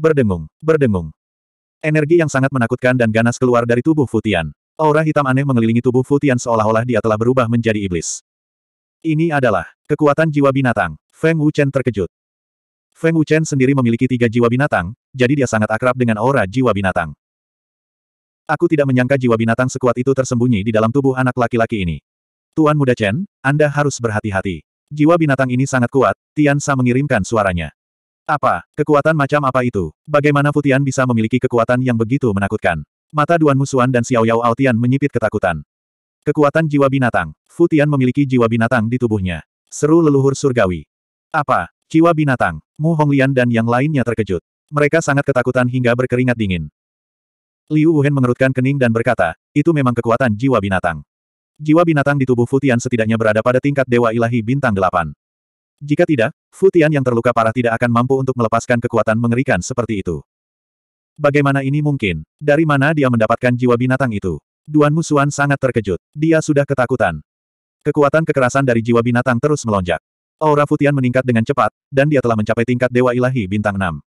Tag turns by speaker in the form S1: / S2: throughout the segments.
S1: Berdengung, berdengung. Energi yang sangat menakutkan dan ganas keluar dari tubuh Futian. Aura hitam aneh mengelilingi tubuh Futian seolah-olah dia telah berubah menjadi iblis. Ini adalah kekuatan jiwa binatang. Feng Wuchen terkejut. Feng Wuchen sendiri memiliki tiga jiwa binatang, jadi dia sangat akrab dengan aura jiwa binatang. Aku tidak menyangka jiwa binatang sekuat itu tersembunyi di dalam tubuh anak laki-laki ini. Tuan muda Chen, Anda harus berhati-hati. Jiwa binatang ini sangat kuat, Tian Sa mengirimkan suaranya. Apa? Kekuatan macam apa itu? Bagaimana Futian bisa memiliki kekuatan yang begitu menakutkan? Mata Duan Musuan dan Xiao Yao Aotian menyipit ketakutan. Kekuatan jiwa binatang. Futian memiliki jiwa binatang di tubuhnya. Seru leluhur surgawi. Apa? Jiwa binatang. Mu Honglian dan yang lainnya terkejut. Mereka sangat ketakutan hingga berkeringat dingin. Liu Wuhen mengerutkan kening dan berkata, itu memang kekuatan jiwa binatang. Jiwa binatang di tubuh Futian setidaknya berada pada tingkat Dewa Ilahi Bintang delapan. Jika tidak, Futian yang terluka parah tidak akan mampu untuk melepaskan kekuatan mengerikan seperti itu. Bagaimana ini mungkin? Dari mana dia mendapatkan jiwa binatang itu? Duan Musuan sangat terkejut. Dia sudah ketakutan. Kekuatan kekerasan dari jiwa binatang terus melonjak. Aura Futian meningkat dengan cepat, dan dia telah mencapai tingkat Dewa Ilahi Bintang 6.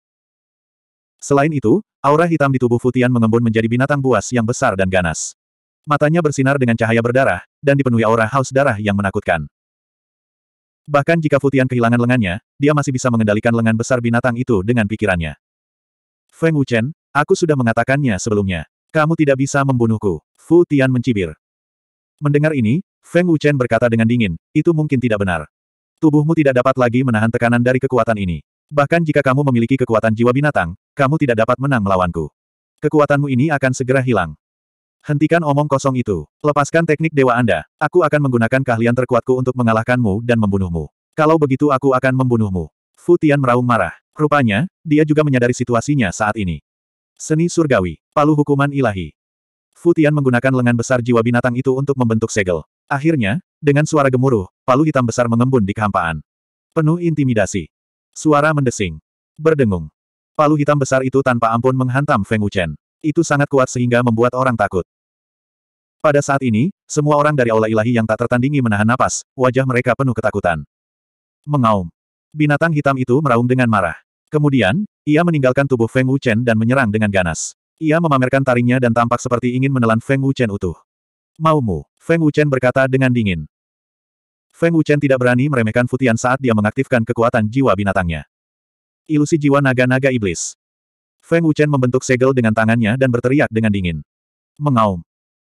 S1: Selain itu, aura hitam di tubuh Futian mengembun menjadi binatang buas yang besar dan ganas. Matanya bersinar dengan cahaya berdarah, dan dipenuhi aura haus darah yang menakutkan. Bahkan jika Futian kehilangan lengannya, dia masih bisa mengendalikan lengan besar binatang itu dengan pikirannya. Feng Wuchen, aku sudah mengatakannya sebelumnya. Kamu tidak bisa membunuhku. Fu Tian mencibir. Mendengar ini, Feng Wuchen berkata dengan dingin, itu mungkin tidak benar. Tubuhmu tidak dapat lagi menahan tekanan dari kekuatan ini. Bahkan jika kamu memiliki kekuatan jiwa binatang, kamu tidak dapat menang melawanku. Kekuatanmu ini akan segera hilang. Hentikan omong kosong itu. Lepaskan teknik dewa Anda. Aku akan menggunakan keahlian terkuatku untuk mengalahkanmu dan membunuhmu. Kalau begitu aku akan membunuhmu. Fu Tian meraung marah. Rupanya, dia juga menyadari situasinya saat ini. Seni surgawi. Palu hukuman ilahi. Fu Tian menggunakan lengan besar jiwa binatang itu untuk membentuk segel. Akhirnya, dengan suara gemuruh, palu hitam besar mengembun di kehampaan. Penuh intimidasi. Suara mendesing. Berdengung. Palu hitam besar itu tanpa ampun menghantam Feng Wuchen. Itu sangat kuat sehingga membuat orang takut. Pada saat ini, semua orang dari aula ilahi yang tak tertandingi menahan napas, wajah mereka penuh ketakutan. Mengaum. Binatang hitam itu meraung dengan marah. Kemudian, ia meninggalkan tubuh Feng Wuchen dan menyerang dengan ganas. Ia memamerkan taringnya dan tampak seperti ingin menelan Feng Wuchen utuh. Maumu, Feng Wuchen berkata dengan dingin. Feng Wuchen tidak berani meremehkan Futian saat dia mengaktifkan kekuatan jiwa binatangnya. Ilusi jiwa naga-naga iblis. Feng Wuchen membentuk segel dengan tangannya dan berteriak dengan dingin. Mengaum.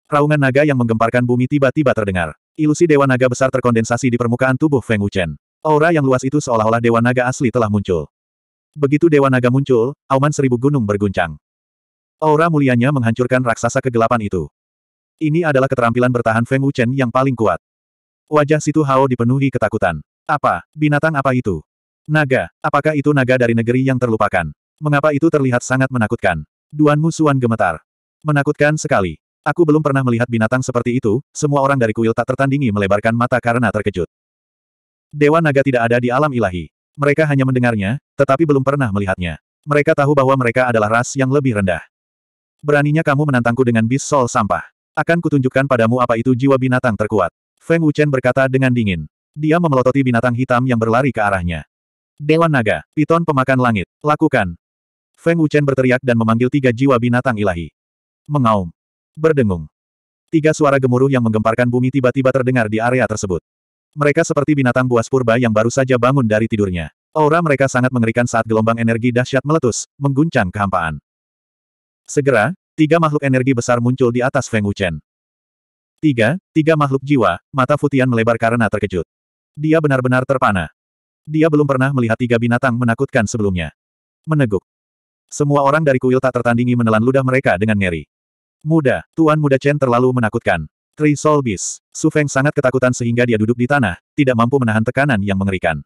S1: Raungan naga yang menggemparkan bumi tiba-tiba terdengar. Ilusi Dewa Naga besar terkondensasi di permukaan tubuh Feng Wuchen. Aura yang luas itu seolah-olah Dewa Naga asli telah muncul. Begitu Dewa Naga muncul, auman seribu gunung berguncang. Aura mulianya menghancurkan raksasa kegelapan itu. Ini adalah keterampilan bertahan Feng Wuchen yang paling kuat. Wajah Situ Hao dipenuhi ketakutan. Apa? Binatang apa itu? Naga. Apakah itu naga dari negeri yang terlupakan? Mengapa itu terlihat sangat menakutkan? Duan Musuan gemetar. Menakutkan sekali. Aku belum pernah melihat binatang seperti itu, semua orang dari kuil tak tertandingi melebarkan mata karena terkejut. Dewa naga tidak ada di alam ilahi. Mereka hanya mendengarnya, tetapi belum pernah melihatnya. Mereka tahu bahwa mereka adalah ras yang lebih rendah. Beraninya kamu menantangku dengan bis sol sampah. Akan kutunjukkan padamu apa itu jiwa binatang terkuat. Feng Wuchen berkata dengan dingin. Dia memelototi binatang hitam yang berlari ke arahnya. Dewa Naga, Piton Pemakan Langit, lakukan. Feng Wuchen berteriak dan memanggil tiga jiwa binatang ilahi. Mengaum. Berdengung. Tiga suara gemuruh yang menggemparkan bumi tiba-tiba terdengar di area tersebut. Mereka seperti binatang buas purba yang baru saja bangun dari tidurnya. Aura mereka sangat mengerikan saat gelombang energi dahsyat meletus, mengguncang kehampaan. Segera, tiga makhluk energi besar muncul di atas Feng Wuchen. Tiga, tiga makhluk jiwa, mata Futian melebar karena terkejut. Dia benar-benar terpana. Dia belum pernah melihat tiga binatang menakutkan sebelumnya. Meneguk. Semua orang dari kuil tak tertandingi menelan ludah mereka dengan ngeri. Muda, Tuan Muda Chen terlalu menakutkan. Tri Bis. Su Feng sangat ketakutan sehingga dia duduk di tanah, tidak mampu menahan tekanan yang mengerikan.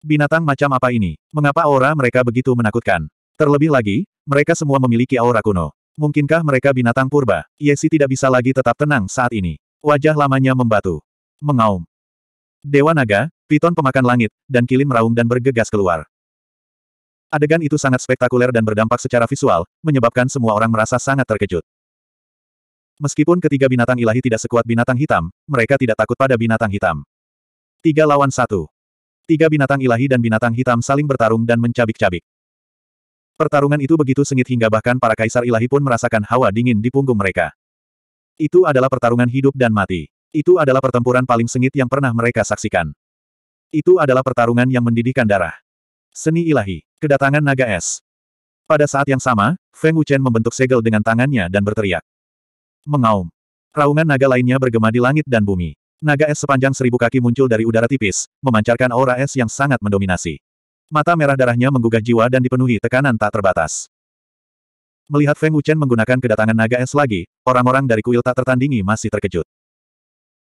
S1: Binatang macam apa ini? Mengapa aura mereka begitu menakutkan? Terlebih lagi, mereka semua memiliki aura kuno. Mungkinkah mereka binatang purba? Yesi tidak bisa lagi tetap tenang saat ini. Wajah lamanya membatu. Mengaum. Dewa naga, piton pemakan langit, dan kilin meraung dan bergegas keluar. Adegan itu sangat spektakuler dan berdampak secara visual, menyebabkan semua orang merasa sangat terkejut. Meskipun ketiga binatang ilahi tidak sekuat binatang hitam, mereka tidak takut pada binatang hitam. Tiga lawan satu. Tiga binatang ilahi dan binatang hitam saling bertarung dan mencabik-cabik. Pertarungan itu begitu sengit hingga bahkan para kaisar ilahi pun merasakan hawa dingin di punggung mereka. Itu adalah pertarungan hidup dan mati. Itu adalah pertempuran paling sengit yang pernah mereka saksikan. Itu adalah pertarungan yang mendidihkan darah. Seni ilahi. Kedatangan naga es. Pada saat yang sama, Feng Wuchen membentuk segel dengan tangannya dan berteriak. Mengaum. Raungan naga lainnya bergema di langit dan bumi. Naga es sepanjang seribu kaki muncul dari udara tipis, memancarkan aura es yang sangat mendominasi. Mata merah darahnya menggugah jiwa dan dipenuhi tekanan tak terbatas. Melihat Feng Wuchen menggunakan kedatangan naga es lagi, orang-orang dari kuil tak tertandingi masih terkejut.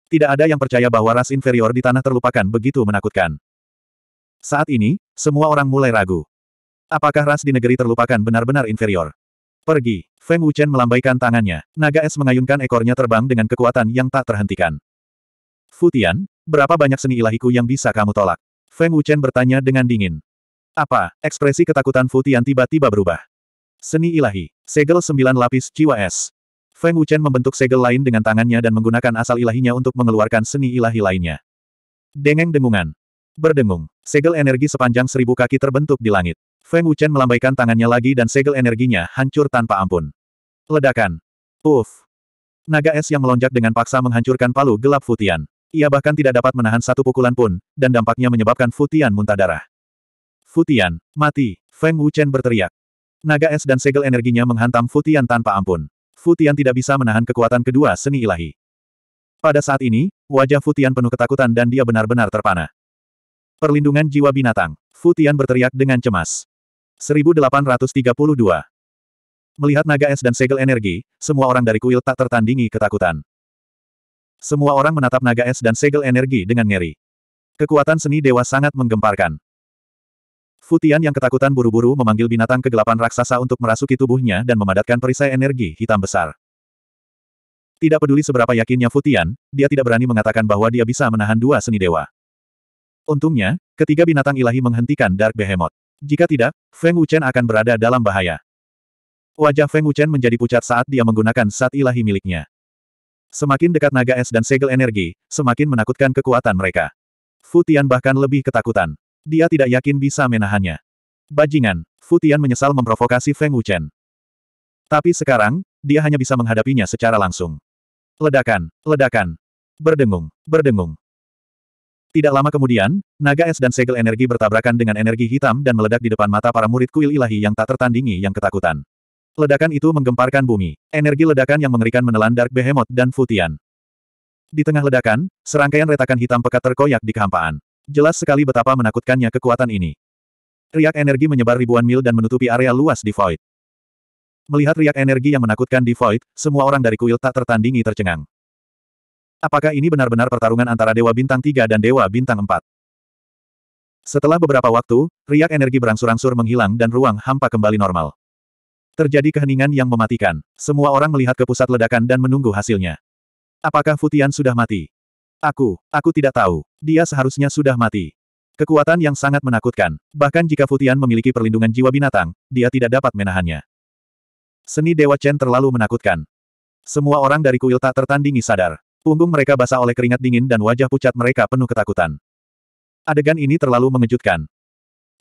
S1: Tidak ada yang percaya bahwa ras inferior di tanah terlupakan begitu menakutkan. Saat ini, semua orang mulai ragu. Apakah ras di negeri terlupakan benar-benar inferior? Pergi. Feng Wuchen melambaikan tangannya. Naga es mengayunkan ekornya terbang dengan kekuatan yang tak terhentikan. Futian, berapa banyak seni ilahiku yang bisa kamu tolak? Feng Wuchen bertanya dengan dingin. Apa? Ekspresi ketakutan Futian tiba-tiba berubah. Seni ilahi. Segel sembilan lapis jiwa es. Feng Wuchen membentuk segel lain dengan tangannya dan menggunakan asal ilahinya untuk mengeluarkan seni ilahi lainnya. Dengeng dengungan. Berdengung. Segel energi sepanjang seribu kaki terbentuk di langit. Feng Wuchen melambaikan tangannya lagi dan segel energinya hancur tanpa ampun. Ledakan. Uff. Naga es yang melonjak dengan paksa menghancurkan palu gelap Futian. Ia bahkan tidak dapat menahan satu pukulan pun, dan dampaknya menyebabkan Futian muntah darah. Futian, mati! Feng Wuchen berteriak. Naga es dan segel energinya menghantam Futian tanpa ampun. Futian tidak bisa menahan kekuatan kedua seni ilahi. Pada saat ini, wajah Futian penuh ketakutan dan dia benar-benar terpana. Perlindungan jiwa binatang. Futian berteriak dengan cemas. 1832. Melihat naga es dan segel energi, semua orang dari kuil tak tertandingi ketakutan. Semua orang menatap naga es dan segel energi dengan ngeri. Kekuatan seni dewa sangat menggemparkan. Futian yang ketakutan buru-buru memanggil binatang kegelapan raksasa untuk merasuki tubuhnya dan memadatkan perisai energi hitam besar. Tidak peduli seberapa yakinnya Futian, dia tidak berani mengatakan bahwa dia bisa menahan dua seni dewa. Untungnya, ketiga binatang ilahi menghentikan Dark Behemoth. Jika tidak, Feng Wuchen akan berada dalam bahaya. Wajah Feng Wuchen menjadi pucat saat dia menggunakan saat ilahi miliknya. Semakin dekat naga es dan segel energi, semakin menakutkan kekuatan mereka. Futian bahkan lebih ketakutan. Dia tidak yakin bisa menahannya. Bajingan, Futian menyesal memprovokasi Feng Wuchen. Tapi sekarang, dia hanya bisa menghadapinya secara langsung. Ledakan, ledakan. Berdengung, berdengung. Tidak lama kemudian, naga es dan segel energi bertabrakan dengan energi hitam dan meledak di depan mata para murid kuil ilahi yang tak tertandingi yang ketakutan. Ledakan itu menggemparkan bumi. Energi ledakan yang mengerikan menelan Dark Behemoth dan Futian. Di tengah ledakan, serangkaian retakan hitam pekat terkoyak di kehampaan. Jelas sekali betapa menakutkannya kekuatan ini. Riak energi menyebar ribuan mil dan menutupi area luas di Void. Melihat riak energi yang menakutkan di Void, semua orang dari kuil tak tertandingi tercengang. Apakah ini benar-benar pertarungan antara Dewa Bintang 3 dan Dewa Bintang 4? Setelah beberapa waktu, riak energi berangsur-angsur menghilang dan ruang hampa kembali normal. Terjadi keheningan yang mematikan. Semua orang melihat ke pusat ledakan dan menunggu hasilnya. Apakah Futian sudah mati? Aku, aku tidak tahu. Dia seharusnya sudah mati. Kekuatan yang sangat menakutkan. Bahkan jika Futian memiliki perlindungan jiwa binatang, dia tidak dapat menahannya. Seni Dewa Chen terlalu menakutkan. Semua orang dari kuil tak tertandingi sadar. Punggung mereka basah oleh keringat dingin dan wajah pucat mereka penuh ketakutan. Adegan ini terlalu mengejutkan.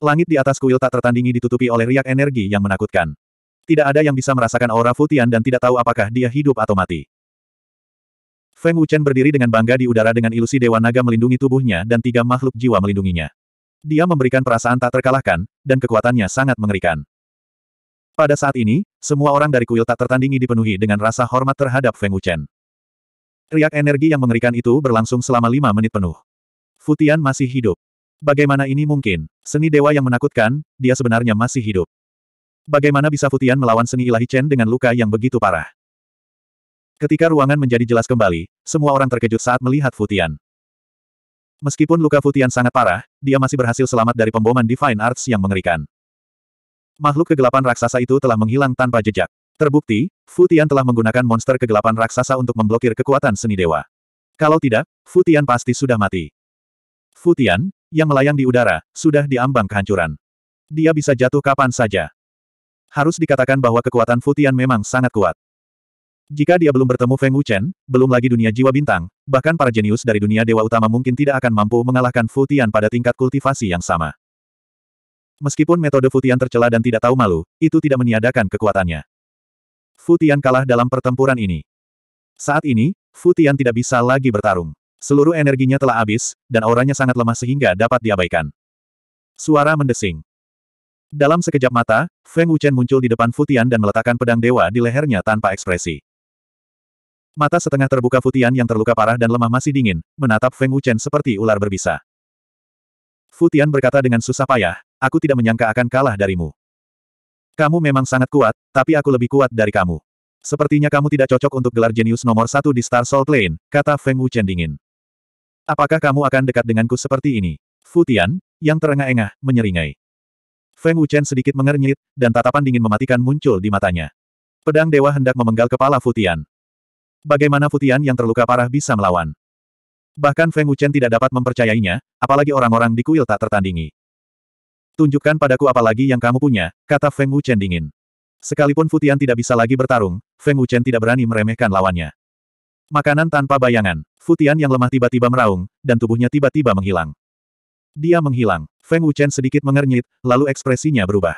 S1: Langit di atas kuil tak tertandingi ditutupi oleh riak energi yang menakutkan. Tidak ada yang bisa merasakan aura Futian dan tidak tahu apakah dia hidup atau mati. Feng Wuchen berdiri dengan bangga di udara dengan ilusi Dewa Naga melindungi tubuhnya dan tiga makhluk jiwa melindunginya. Dia memberikan perasaan tak terkalahkan, dan kekuatannya sangat mengerikan. Pada saat ini, semua orang dari kuil tak tertandingi dipenuhi dengan rasa hormat terhadap Feng Wuchen. Riak energi yang mengerikan itu berlangsung selama lima menit penuh. Futian masih hidup. Bagaimana ini mungkin? Seni dewa yang menakutkan, dia sebenarnya masih hidup. Bagaimana bisa Futian melawan seni ilahi Chen dengan luka yang begitu parah? Ketika ruangan menjadi jelas kembali, semua orang terkejut saat melihat Futian. Meskipun luka Futian sangat parah, dia masih berhasil selamat dari pemboman Divine Arts yang mengerikan. Makhluk kegelapan raksasa itu telah menghilang tanpa jejak. Terbukti, Futian telah menggunakan monster kegelapan raksasa untuk memblokir kekuatan seni dewa. Kalau tidak, Futian pasti sudah mati. Futian, yang melayang di udara, sudah diambang kehancuran. Dia bisa jatuh kapan saja. Harus dikatakan bahwa kekuatan Futian memang sangat kuat. Jika dia belum bertemu Feng Wuchen, belum lagi dunia jiwa bintang, bahkan para jenius dari dunia dewa utama mungkin tidak akan mampu mengalahkan Futian pada tingkat kultivasi yang sama. Meskipun metode Futian tercela dan tidak tahu malu, itu tidak meniadakan kekuatannya. Futian kalah dalam pertempuran ini. Saat ini, Futian tidak bisa lagi bertarung. Seluruh energinya telah habis, dan auranya sangat lemah sehingga dapat diabaikan. Suara mendesing. Dalam sekejap mata, Feng Wuchen muncul di depan Futian dan meletakkan pedang dewa di lehernya tanpa ekspresi. Mata setengah terbuka Futian yang terluka parah dan lemah masih dingin, menatap Feng Wuchen seperti ular berbisa. Futian berkata dengan susah payah, aku tidak menyangka akan kalah darimu. Kamu memang sangat kuat, tapi aku lebih kuat dari kamu. Sepertinya kamu tidak cocok untuk gelar jenius nomor satu di Star Soul Plane, kata Feng Wuchen dingin. Apakah kamu akan dekat denganku seperti ini? Futian, yang terengah-engah, menyeringai. Feng Wuchen sedikit mengernyit, dan tatapan dingin mematikan muncul di matanya. Pedang dewa hendak memenggal kepala Futian. Bagaimana Futian yang terluka parah bisa melawan? Bahkan Feng Wuchen tidak dapat mempercayainya, apalagi orang-orang di kuil tak tertandingi. Tunjukkan padaku apa lagi yang kamu punya, kata Feng Wuchen dingin. Sekalipun Futian tidak bisa lagi bertarung, Feng Wuchen tidak berani meremehkan lawannya. Makanan tanpa bayangan, Futian yang lemah tiba-tiba meraung, dan tubuhnya tiba-tiba menghilang. Dia menghilang. Feng Wuchen sedikit mengernyit, lalu ekspresinya berubah.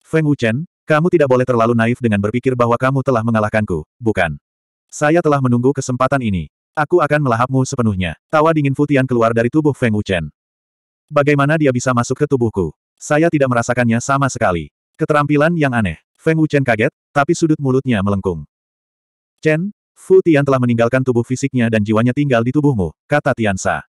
S1: Feng Wuchen, kamu tidak boleh terlalu naif dengan berpikir bahwa kamu telah mengalahkanku, bukan? Saya telah menunggu kesempatan ini. Aku akan melahapmu sepenuhnya. Tawa dingin Futian keluar dari tubuh Feng Wuchen. Bagaimana dia bisa masuk ke tubuhku? Saya tidak merasakannya sama sekali. Keterampilan yang aneh. Feng Wuchen kaget, tapi sudut mulutnya melengkung. Chen, Fu Tian telah meninggalkan tubuh fisiknya dan jiwanya tinggal di tubuhmu, kata Tiansa.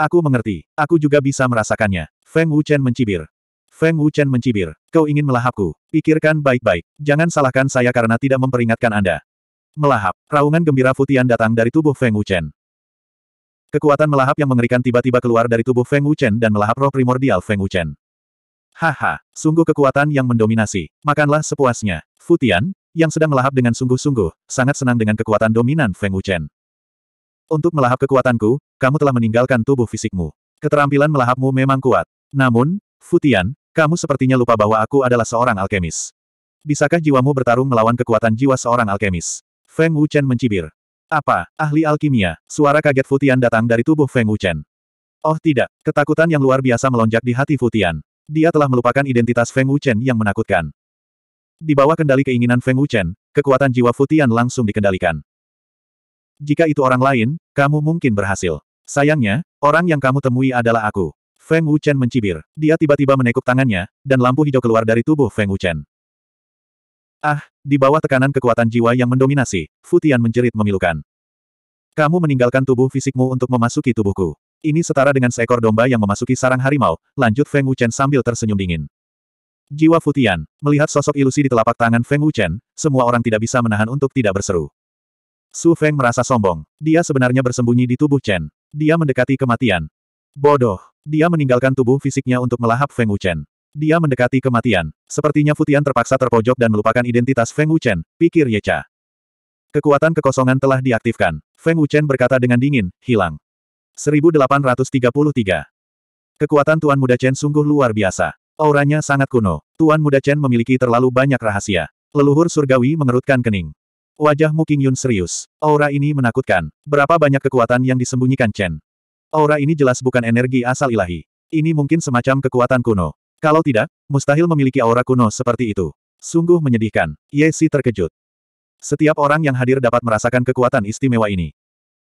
S1: Aku mengerti, aku juga bisa merasakannya. Feng Wuchen mencibir. Feng Wuchen mencibir. Kau ingin melahapku. Pikirkan baik-baik. Jangan salahkan saya karena tidak memperingatkan Anda. Melahap. Raungan gembira Fu Tian datang dari tubuh Feng Wuchen. Kekuatan melahap yang mengerikan tiba-tiba keluar dari tubuh Feng Wuchen dan melahap roh primordial Feng Wuchen. Haha, sungguh kekuatan yang mendominasi. Makanlah sepuasnya. Futian, yang sedang melahap dengan sungguh-sungguh, sangat senang dengan kekuatan dominan Feng Wuchen. Untuk melahap kekuatanku, kamu telah meninggalkan tubuh fisikmu. Keterampilan melahapmu memang kuat. Namun, Futian, kamu sepertinya lupa bahwa aku adalah seorang alkemis. Bisakah jiwamu bertarung melawan kekuatan jiwa seorang alkemis? Feng Wuchen mencibir. Apa, ahli alkimia? Suara kaget Futian datang dari tubuh Feng Wuchen. Oh tidak, ketakutan yang luar biasa melonjak di hati Futian. Dia telah melupakan identitas Feng Wuchen yang menakutkan. Di bawah kendali keinginan Feng Wuchen, kekuatan jiwa Futian langsung dikendalikan. Jika itu orang lain, kamu mungkin berhasil. Sayangnya, orang yang kamu temui adalah aku. Feng Wuchen mencibir. Dia tiba-tiba menekuk tangannya, dan lampu hijau keluar dari tubuh Feng Wuchen. Ah, di bawah tekanan kekuatan jiwa yang mendominasi, Futian menjerit memilukan. Kamu meninggalkan tubuh fisikmu untuk memasuki tubuhku. Ini setara dengan seekor domba yang memasuki sarang harimau, lanjut Feng Wuchen sambil tersenyum dingin. Jiwa Futian, melihat sosok ilusi di telapak tangan Feng Wuchen, semua orang tidak bisa menahan untuk tidak berseru. Su Feng merasa sombong. Dia sebenarnya bersembunyi di tubuh Chen. Dia mendekati kematian. Bodoh. Dia meninggalkan tubuh fisiknya untuk melahap Feng Wuchen. Dia mendekati kematian. Sepertinya Futian terpaksa terpojok dan melupakan identitas Feng Wuchen, pikir Yecha. Kekuatan kekosongan telah diaktifkan. Feng Wuchen berkata dengan dingin, hilang. 1833. Kekuatan Tuan Muda Chen sungguh luar biasa. Auranya sangat kuno. Tuan Muda Chen memiliki terlalu banyak rahasia. Leluhur surgawi mengerutkan kening. Wajah Mu Qingyun serius. Aura ini menakutkan. Berapa banyak kekuatan yang disembunyikan Chen? Aura ini jelas bukan energi asal ilahi. Ini mungkin semacam kekuatan kuno. Kalau tidak, mustahil memiliki aura kuno seperti itu. Sungguh menyedihkan. Ye Si terkejut. Setiap orang yang hadir dapat merasakan kekuatan istimewa ini.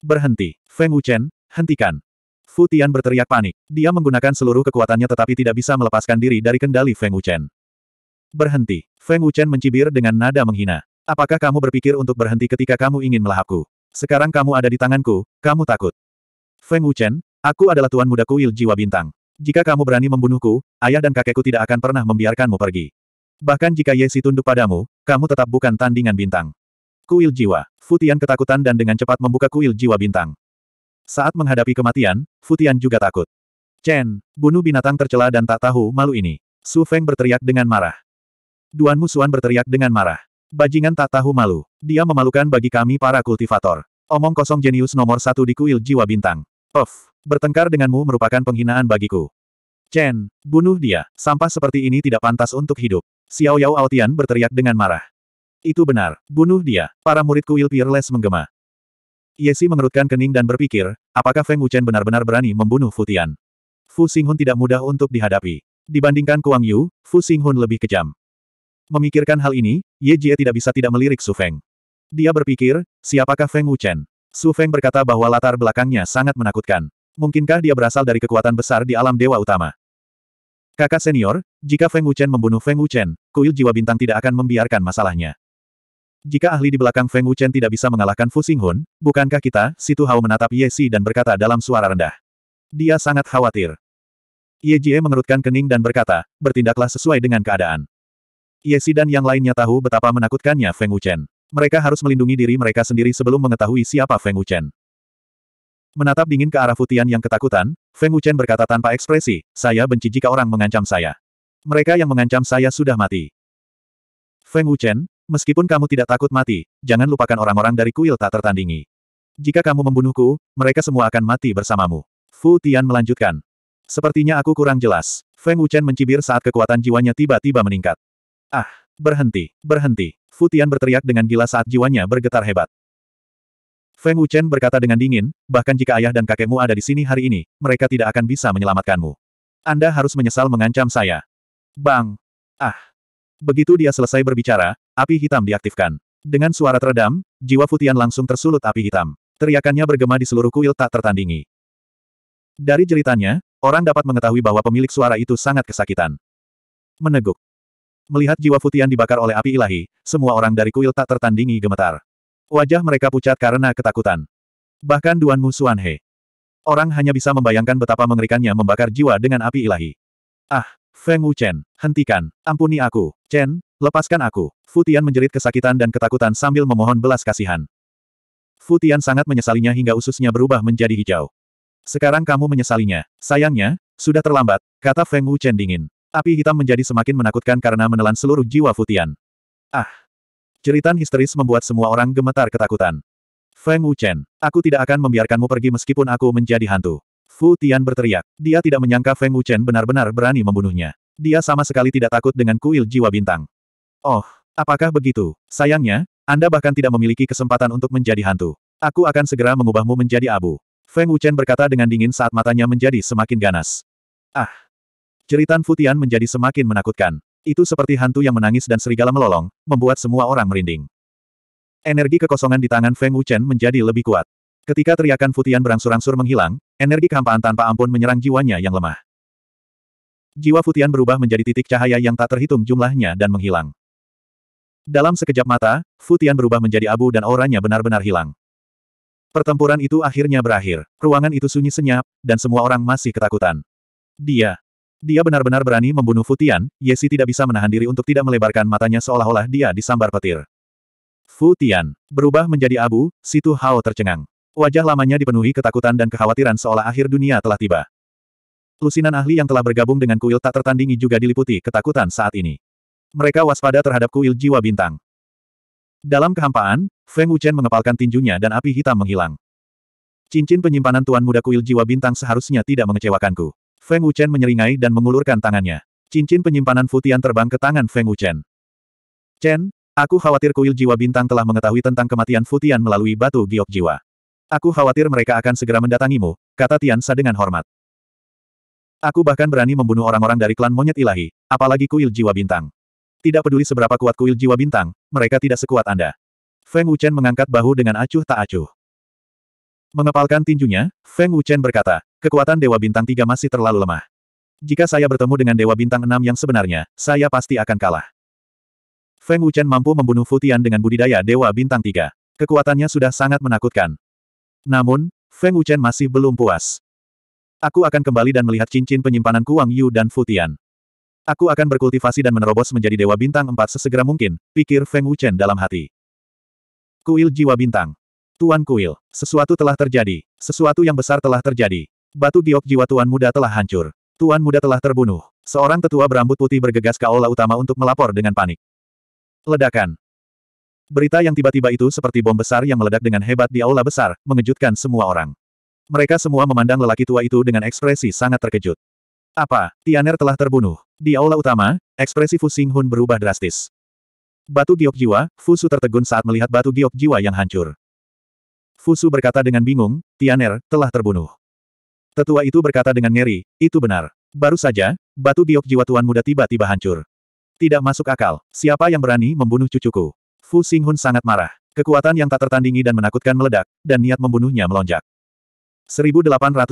S1: Berhenti. Feng Wuchen, hentikan. Fu Tian berteriak panik. Dia menggunakan seluruh kekuatannya tetapi tidak bisa melepaskan diri dari kendali Feng Wuchen. Berhenti. Feng Wuchen mencibir dengan nada menghina. Apakah kamu berpikir untuk berhenti ketika kamu ingin melahapku? Sekarang kamu ada di tanganku, kamu takut. Feng Wuchen, aku adalah tuan muda kuil jiwa bintang. Jika kamu berani membunuhku, ayah dan kakekku tidak akan pernah membiarkanmu pergi. Bahkan jika Yesi tunduk padamu, kamu tetap bukan tandingan bintang. Kuil jiwa. Futian ketakutan dan dengan cepat membuka kuil jiwa bintang. Saat menghadapi kematian, Futian juga takut. Chen, bunuh binatang tercela dan tak tahu malu ini. Su Feng berteriak dengan marah. Duan Musuan berteriak dengan marah. Bajingan tak tahu malu. Dia memalukan bagi kami para kultivator. Omong kosong jenius nomor satu di kuil jiwa bintang. Of. Bertengkar denganmu merupakan penghinaan bagiku. Chen, bunuh dia. Sampah seperti ini tidak pantas untuk hidup. Xiao Yao Altian berteriak dengan marah. Itu benar, bunuh dia. Para muridku Il Peerless menggema. Yesi mengerutkan kening dan berpikir, apakah Feng Wuchen benar-benar berani membunuh Fu Tian? Fu Xinghun tidak mudah untuk dihadapi. Dibandingkan Kuang Yu, Fu Xinghun lebih kejam. Memikirkan hal ini, Ye Jie tidak bisa tidak melirik Su Feng. Dia berpikir, siapakah Feng Wuchen? Su Feng berkata bahwa latar belakangnya sangat menakutkan mungkinkah dia berasal dari kekuatan besar di alam dewa utama? Kakak senior, jika Feng Wuchen membunuh Feng Wuchen, kuil jiwa bintang tidak akan membiarkan masalahnya. Jika ahli di belakang Feng Wuchen tidak bisa mengalahkan Fu Xinghun, bukankah kita, Situ Hao menatap Ye Si dan berkata dalam suara rendah. Dia sangat khawatir. Ye Jie mengerutkan kening dan berkata, bertindaklah sesuai dengan keadaan. Ye Si dan yang lainnya tahu betapa menakutkannya Feng Wuchen. Mereka harus melindungi diri mereka sendiri sebelum mengetahui siapa Feng Wuchen. Menatap dingin ke arah Futian yang ketakutan, Feng Wuchen berkata tanpa ekspresi, saya benci jika orang mengancam saya. Mereka yang mengancam saya sudah mati. Feng Wuchen, meskipun kamu tidak takut mati, jangan lupakan orang-orang dari kuil tak tertandingi. Jika kamu membunuhku, mereka semua akan mati bersamamu. Fu Tian melanjutkan. Sepertinya aku kurang jelas. Feng Wuchen mencibir saat kekuatan jiwanya tiba-tiba meningkat. Ah, berhenti, berhenti. Fu Tian berteriak dengan gila saat jiwanya bergetar hebat. Feng Wuchen berkata dengan dingin, bahkan jika ayah dan kakekmu ada di sini hari ini, mereka tidak akan bisa menyelamatkanmu. Anda harus menyesal mengancam saya. Bang! Ah! Begitu dia selesai berbicara, api hitam diaktifkan. Dengan suara teredam, jiwa Futian langsung tersulut api hitam. Teriakannya bergema di seluruh kuil tak tertandingi. Dari ceritanya, orang dapat mengetahui bahwa pemilik suara itu sangat kesakitan. Meneguk. Melihat jiwa Futian dibakar oleh api ilahi, semua orang dari kuil tak tertandingi gemetar. Wajah mereka pucat karena ketakutan. Bahkan Duan Mu Orang hanya bisa membayangkan betapa mengerikannya membakar jiwa dengan api ilahi. Ah, Feng Wu Chen, hentikan, ampuni aku, Chen, lepaskan aku. Futian menjerit kesakitan dan ketakutan sambil memohon belas kasihan. Futian sangat menyesalinya hingga ususnya berubah menjadi hijau. Sekarang kamu menyesalinya. Sayangnya, sudah terlambat, kata Feng Wu Chen dingin. Api hitam menjadi semakin menakutkan karena menelan seluruh jiwa Futian. Ah, Jeritan histeris membuat semua orang gemetar ketakutan. Feng Wuchen, aku tidak akan membiarkanmu pergi meskipun aku menjadi hantu. Fu Tian berteriak. Dia tidak menyangka Feng Wuchen benar-benar berani membunuhnya. Dia sama sekali tidak takut dengan kuil jiwa bintang. Oh, apakah begitu? Sayangnya, Anda bahkan tidak memiliki kesempatan untuk menjadi hantu. Aku akan segera mengubahmu menjadi abu. Feng Wuchen berkata dengan dingin saat matanya menjadi semakin ganas. Ah! Fu Tian menjadi semakin menakutkan. Itu seperti hantu yang menangis dan serigala melolong, membuat semua orang merinding. Energi kekosongan di tangan Feng Wuchen menjadi lebih kuat. Ketika teriakan Futian berangsur-angsur menghilang, energi kehampaan tanpa ampun menyerang jiwanya yang lemah. Jiwa Futian berubah menjadi titik cahaya yang tak terhitung jumlahnya dan menghilang. Dalam sekejap mata, Futian berubah menjadi abu dan auranya benar-benar hilang. Pertempuran itu akhirnya berakhir, ruangan itu sunyi senyap, dan semua orang masih ketakutan. Dia, dia benar-benar berani membunuh Futian, Yesi tidak bisa menahan diri untuk tidak melebarkan matanya seolah-olah dia disambar petir. Futian, berubah menjadi abu, situ Hao tercengang. Wajah lamanya dipenuhi ketakutan dan kekhawatiran seolah akhir dunia telah tiba. Lusinan ahli yang telah bergabung dengan kuil tak tertandingi juga diliputi ketakutan saat ini. Mereka waspada terhadap kuil jiwa bintang. Dalam kehampaan, Feng Wuchen mengepalkan tinjunya dan api hitam menghilang. Cincin penyimpanan tuan muda kuil jiwa bintang seharusnya tidak mengecewakanku. Feng Wuchen menyeringai dan mengulurkan tangannya. Cincin penyimpanan Futian terbang ke tangan Feng Wuchen. Chen, aku khawatir kuil jiwa bintang telah mengetahui tentang kematian Futian melalui batu giok jiwa. Aku khawatir mereka akan segera mendatangimu, kata Tian Sa dengan hormat. Aku bahkan berani membunuh orang-orang dari klan monyet ilahi, apalagi kuil jiwa bintang. Tidak peduli seberapa kuat kuil jiwa bintang, mereka tidak sekuat Anda. Feng Wuchen mengangkat bahu dengan acuh tak acuh. Mengepalkan tinjunya, Feng Wuchen berkata, Kekuatan Dewa Bintang 3 masih terlalu lemah. Jika saya bertemu dengan Dewa Bintang 6 yang sebenarnya, saya pasti akan kalah. Feng Wuchen mampu membunuh Futian dengan budidaya Dewa Bintang 3. Kekuatannya sudah sangat menakutkan. Namun, Feng Wuchen masih belum puas. Aku akan kembali dan melihat cincin penyimpanan kuang Yu dan Futian. Aku akan berkultivasi dan menerobos menjadi Dewa Bintang 4 sesegera mungkin, pikir Feng Wuchen dalam hati. Kuil Jiwa Bintang. Tuan Kuil, sesuatu telah terjadi, sesuatu yang besar telah terjadi. Batu giok jiwa Tuan Muda telah hancur. Tuan Muda telah terbunuh. Seorang tetua berambut putih bergegas ke aula utama untuk melapor dengan panik. Ledakan. Berita yang tiba-tiba itu seperti bom besar yang meledak dengan hebat di aula besar, mengejutkan semua orang. Mereka semua memandang lelaki tua itu dengan ekspresi sangat terkejut. Apa, Tianer telah terbunuh? Di aula utama, ekspresi Fu Hun berubah drastis. Batu giok jiwa, Fusu tertegun saat melihat batu giok jiwa yang hancur. Fusu berkata dengan bingung, Tianer, telah terbunuh. Tetua itu berkata dengan ngeri, itu benar. Baru saja, batu giok jiwa tuan muda tiba-tiba hancur. Tidak masuk akal, siapa yang berani membunuh cucuku? Fu Xinghun sangat marah. Kekuatan yang tak tertandingi dan menakutkan meledak, dan niat membunuhnya melonjak. 1834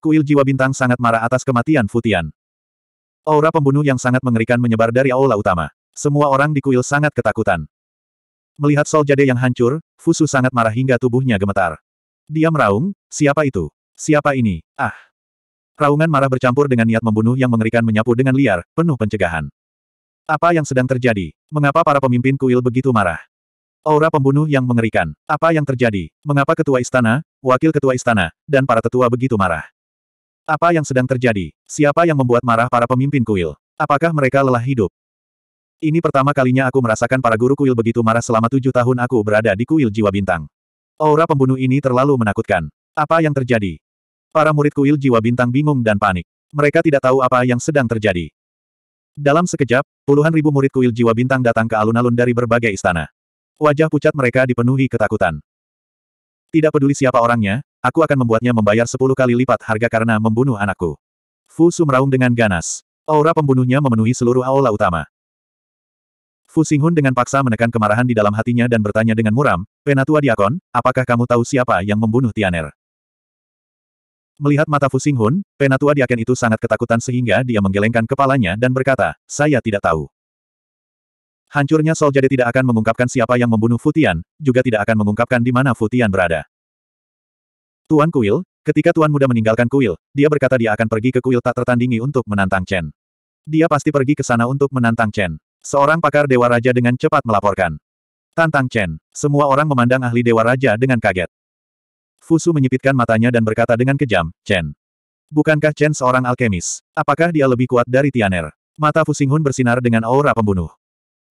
S1: Kuil jiwa bintang sangat marah atas kematian Futian. Aura pembunuh yang sangat mengerikan menyebar dari aula utama. Semua orang di kuil sangat ketakutan. Melihat Sol Jade yang hancur, Fusu sangat marah hingga tubuhnya gemetar. Dia meraung, siapa itu? Siapa ini? Ah! Raungan marah bercampur dengan niat membunuh yang mengerikan menyapu dengan liar, penuh pencegahan. Apa yang sedang terjadi? Mengapa para pemimpin kuil begitu marah? Aura pembunuh yang mengerikan. Apa yang terjadi? Mengapa ketua istana, wakil ketua istana, dan para tetua begitu marah? Apa yang sedang terjadi? Siapa yang membuat marah para pemimpin kuil? Apakah mereka lelah hidup? Ini pertama kalinya aku merasakan para guru kuil begitu marah selama tujuh tahun aku berada di kuil jiwa bintang. Aura pembunuh ini terlalu menakutkan. Apa yang terjadi? Para murid kuil jiwa bintang bingung dan panik. Mereka tidak tahu apa yang sedang terjadi. Dalam sekejap, puluhan ribu murid kuil jiwa bintang datang ke alun-alun dari berbagai istana. Wajah pucat mereka dipenuhi ketakutan. Tidak peduli siapa orangnya, aku akan membuatnya membayar sepuluh kali lipat harga karena membunuh anakku. Fu Su meraung dengan ganas. Aura pembunuhnya memenuhi seluruh aula utama. Fu Singhun dengan paksa menekan kemarahan di dalam hatinya dan bertanya dengan muram, Penatua Diakon, apakah kamu tahu siapa yang membunuh Tianer? Melihat mata Fu Singhun, penatua diaken itu sangat ketakutan sehingga dia menggelengkan kepalanya dan berkata, saya tidak tahu. Hancurnya Sol Jade tidak akan mengungkapkan siapa yang membunuh Futian, juga tidak akan mengungkapkan di mana Futian berada. Tuan Kuil, ketika Tuan Muda meninggalkan kuil, dia berkata dia akan pergi ke kuil tak tertandingi untuk menantang Chen. Dia pasti pergi ke sana untuk menantang Chen. Seorang pakar Dewa Raja dengan cepat melaporkan. Tantang Chen. Semua orang memandang ahli Dewa Raja dengan kaget. Fusu menyipitkan matanya dan berkata dengan kejam, Chen. Bukankah Chen seorang alkemis? Apakah dia lebih kuat dari Tianer? Mata Hun bersinar dengan aura pembunuh.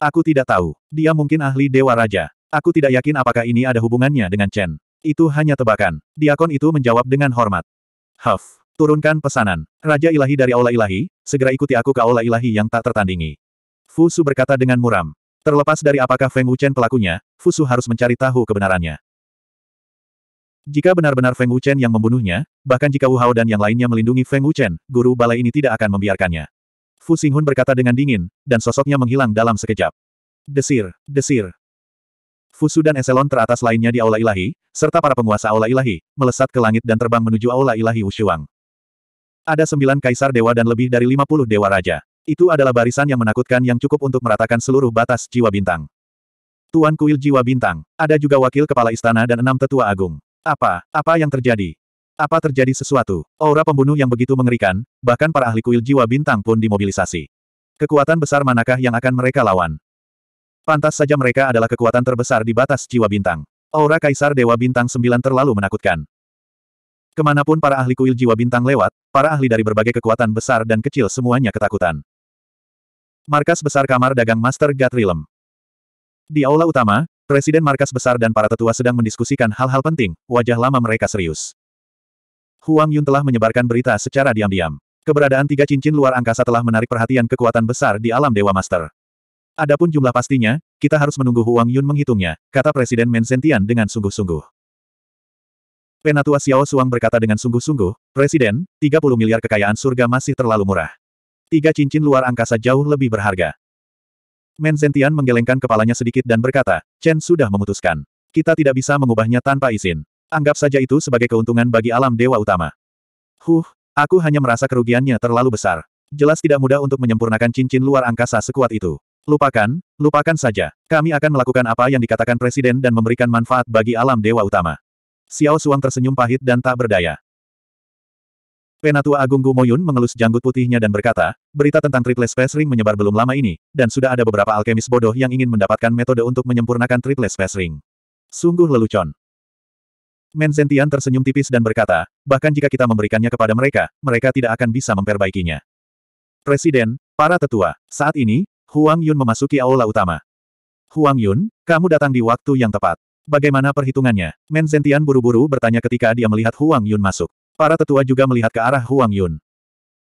S1: Aku tidak tahu. Dia mungkin ahli Dewa Raja. Aku tidak yakin apakah ini ada hubungannya dengan Chen. Itu hanya tebakan. Diakon itu menjawab dengan hormat. Huff. Turunkan pesanan. Raja ilahi dari Aula Ilahi, segera ikuti aku ke Aula Ilahi yang tak tertandingi. Fusu berkata dengan muram. Terlepas dari apakah Feng Wuchen pelakunya, Fusu harus mencari tahu kebenarannya. Jika benar-benar Feng Wuchen yang membunuhnya, bahkan jika Wu Hao dan yang lainnya melindungi Feng Wuchen, guru balai ini tidak akan membiarkannya. Fu Xinghun berkata dengan dingin, dan sosoknya menghilang dalam sekejap. Desir, desir. Fusu dan eselon teratas lainnya di Aula Ilahi, serta para penguasa Aula Ilahi, melesat ke langit dan terbang menuju Aula Ilahi Wushuang. Ada sembilan kaisar dewa dan lebih dari lima puluh dewa raja. Itu adalah barisan yang menakutkan yang cukup untuk meratakan seluruh batas jiwa bintang. Tuan Kuil Jiwa Bintang, ada juga wakil kepala istana dan enam tetua agung. Apa, apa yang terjadi? Apa terjadi sesuatu? Aura pembunuh yang begitu mengerikan, bahkan para ahli kuil jiwa bintang pun dimobilisasi. Kekuatan besar manakah yang akan mereka lawan? Pantas saja mereka adalah kekuatan terbesar di batas jiwa bintang. Aura Kaisar Dewa Bintang 9 terlalu menakutkan. Kemanapun para ahli kuil jiwa bintang lewat, para ahli dari berbagai kekuatan besar dan kecil semuanya ketakutan. Markas besar kamar dagang Master Gatrilem. Di aula utama, Presiden markas besar dan para tetua sedang mendiskusikan hal-hal penting, wajah lama mereka serius. Huang Yun telah menyebarkan berita secara diam-diam. Keberadaan tiga cincin luar angkasa telah menarik perhatian kekuatan besar di alam Dewa Master. Adapun jumlah pastinya, kita harus menunggu Huang Yun menghitungnya, kata Presiden Mensentian dengan sungguh-sungguh. Penatua Xiao Suang berkata dengan sungguh-sungguh, Presiden, 30 miliar kekayaan surga masih terlalu murah. Tiga cincin luar angkasa jauh lebih berharga. Men Zentian menggelengkan kepalanya sedikit dan berkata, Chen sudah memutuskan. Kita tidak bisa mengubahnya tanpa izin. Anggap saja itu sebagai keuntungan bagi alam dewa utama. Huh, aku hanya merasa kerugiannya terlalu besar. Jelas tidak mudah untuk menyempurnakan cincin luar angkasa sekuat itu. Lupakan, lupakan saja. Kami akan melakukan apa yang dikatakan Presiden dan memberikan manfaat bagi alam dewa utama. Xiao Suang tersenyum pahit dan tak berdaya. Penatua Agung Gumoyun mengelus janggut putihnya dan berkata, berita tentang triple space ring menyebar belum lama ini, dan sudah ada beberapa alkemis bodoh yang ingin mendapatkan metode untuk menyempurnakan triple space ring. Sungguh lelucon. Menzentian tersenyum tipis dan berkata, bahkan jika kita memberikannya kepada mereka, mereka tidak akan bisa memperbaikinya. Presiden, para tetua, saat ini, Huang Yun memasuki aula utama. Huang Yun, kamu datang di waktu yang tepat. Bagaimana perhitungannya? Menzentian buru-buru bertanya ketika dia melihat Huang Yun masuk. Para tetua juga melihat ke arah Huang Yun.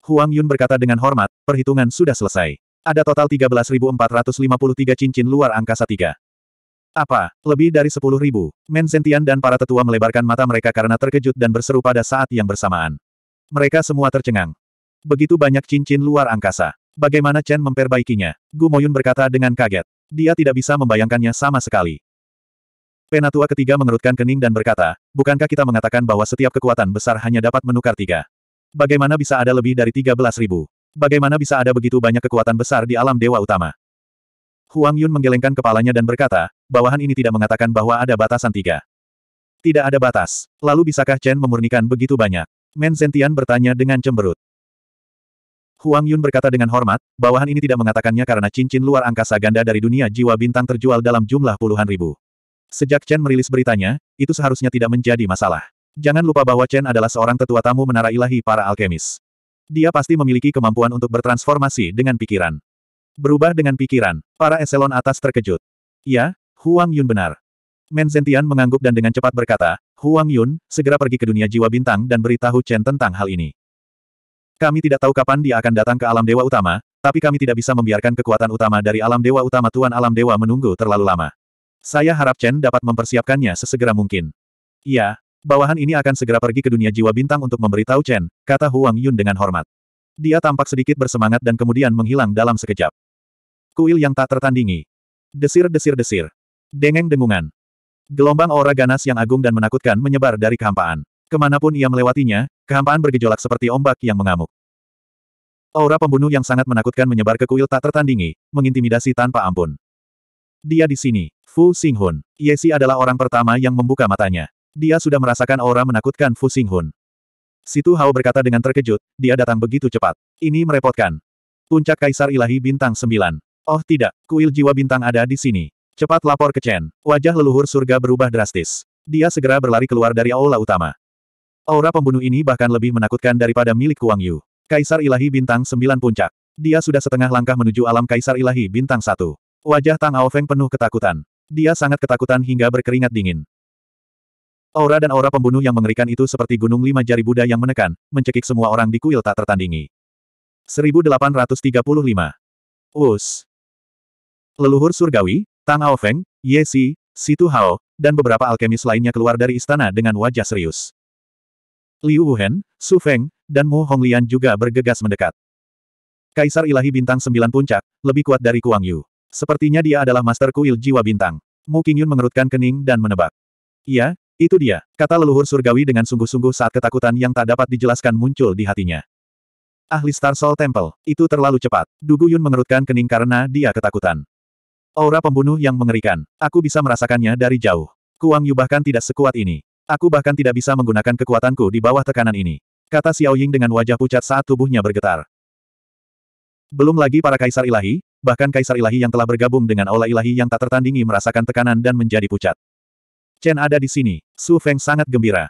S1: Huang Yun berkata dengan hormat, perhitungan sudah selesai. Ada total 13.453 cincin luar angkasa 3. Apa? Lebih dari 10.000. Men Zentian dan para tetua melebarkan mata mereka karena terkejut dan berseru pada saat yang bersamaan. Mereka semua tercengang. Begitu banyak cincin luar angkasa. Bagaimana Chen memperbaikinya? Gu Moyun berkata dengan kaget. Dia tidak bisa membayangkannya sama sekali. Penatua ketiga mengerutkan kening dan berkata, bukankah kita mengatakan bahwa setiap kekuatan besar hanya dapat menukar tiga? Bagaimana bisa ada lebih dari tiga belas ribu? Bagaimana bisa ada begitu banyak kekuatan besar di alam dewa utama? Huang Yun menggelengkan kepalanya dan berkata, bawahan ini tidak mengatakan bahwa ada batasan tiga. Tidak ada batas. Lalu bisakah Chen memurnikan begitu banyak? Men Zentian bertanya dengan cemberut. Huang Yun berkata dengan hormat, bawahan ini tidak mengatakannya karena cincin luar angkasa ganda dari dunia jiwa bintang terjual dalam jumlah puluhan ribu. Sejak Chen merilis beritanya, itu seharusnya tidak menjadi masalah. Jangan lupa bahwa Chen adalah seorang tetua tamu menara ilahi para alkemis. Dia pasti memiliki kemampuan untuk bertransformasi dengan pikiran. Berubah dengan pikiran, para eselon atas terkejut. Ya, Huang Yun benar. Menzentian mengangguk dan dengan cepat berkata, Huang Yun, segera pergi ke dunia jiwa bintang dan beritahu Chen tentang hal ini. Kami tidak tahu kapan dia akan datang ke alam dewa utama, tapi kami tidak bisa membiarkan kekuatan utama dari alam dewa utama Tuan Alam Dewa menunggu terlalu lama. Saya harap Chen dapat mempersiapkannya sesegera mungkin. Iya, bawahan ini akan segera pergi ke dunia jiwa bintang untuk memberitahu Chen, kata Huang Yun dengan hormat. Dia tampak sedikit bersemangat dan kemudian menghilang dalam sekejap. Kuil yang tak tertandingi. Desir-desir-desir. Dengeng-dengungan. Gelombang aura ganas yang agung dan menakutkan menyebar dari kehampaan. Kemanapun ia melewatinya, kehampaan bergejolak seperti ombak yang mengamuk. Aura pembunuh yang sangat menakutkan menyebar ke kuil tak tertandingi, mengintimidasi tanpa ampun. Dia di sini. Fu Xinghun. Yesi adalah orang pertama yang membuka matanya. Dia sudah merasakan aura menakutkan Fu Xinghun. Situ Hao berkata dengan terkejut, dia datang begitu cepat. Ini merepotkan. Puncak Kaisar Ilahi Bintang 9. Oh tidak, kuil jiwa bintang ada di sini. Cepat lapor ke Chen. Wajah leluhur surga berubah drastis. Dia segera berlari keluar dari aula utama. Aura pembunuh ini bahkan lebih menakutkan daripada milik Kuang Yu. Kaisar Ilahi Bintang 9 Puncak. Dia sudah setengah langkah menuju alam Kaisar Ilahi Bintang 1. Wajah Tang Ao Feng penuh ketakutan. Dia sangat ketakutan hingga berkeringat dingin. Aura dan aura pembunuh yang mengerikan itu seperti gunung lima jari Buddha yang menekan, mencekik semua orang di kuil tak tertandingi. 1835. Us. Leluhur surgawi, Tang Ao Feng, Ye Si, Situ Hao, dan beberapa alkemis lainnya keluar dari istana dengan wajah serius. Liu Wuhen, Su Feng, dan Mu Honglian juga bergegas mendekat. Kaisar Ilahi Bintang Sembilan Puncak, lebih kuat dari Kuang Yu. Sepertinya dia adalah Master Kuil Jiwa Bintang. Mu Qingyun mengerutkan kening dan menebak. Iya, itu dia, kata leluhur surgawi dengan sungguh-sungguh saat ketakutan yang tak dapat dijelaskan muncul di hatinya. Ahli Star Soul Temple, itu terlalu cepat. Dugu Yun mengerutkan kening karena dia ketakutan. Aura pembunuh yang mengerikan. Aku bisa merasakannya dari jauh. Kuang Yu bahkan tidak sekuat ini. Aku bahkan tidak bisa menggunakan kekuatanku di bawah tekanan ini. Kata Xiao Ying dengan wajah pucat saat tubuhnya bergetar. Belum lagi para kaisar ilahi, bahkan Kaisar Ilahi yang telah bergabung dengan Aula Ilahi yang tak tertandingi merasakan tekanan dan menjadi pucat. Chen ada di sini, Su Feng sangat gembira.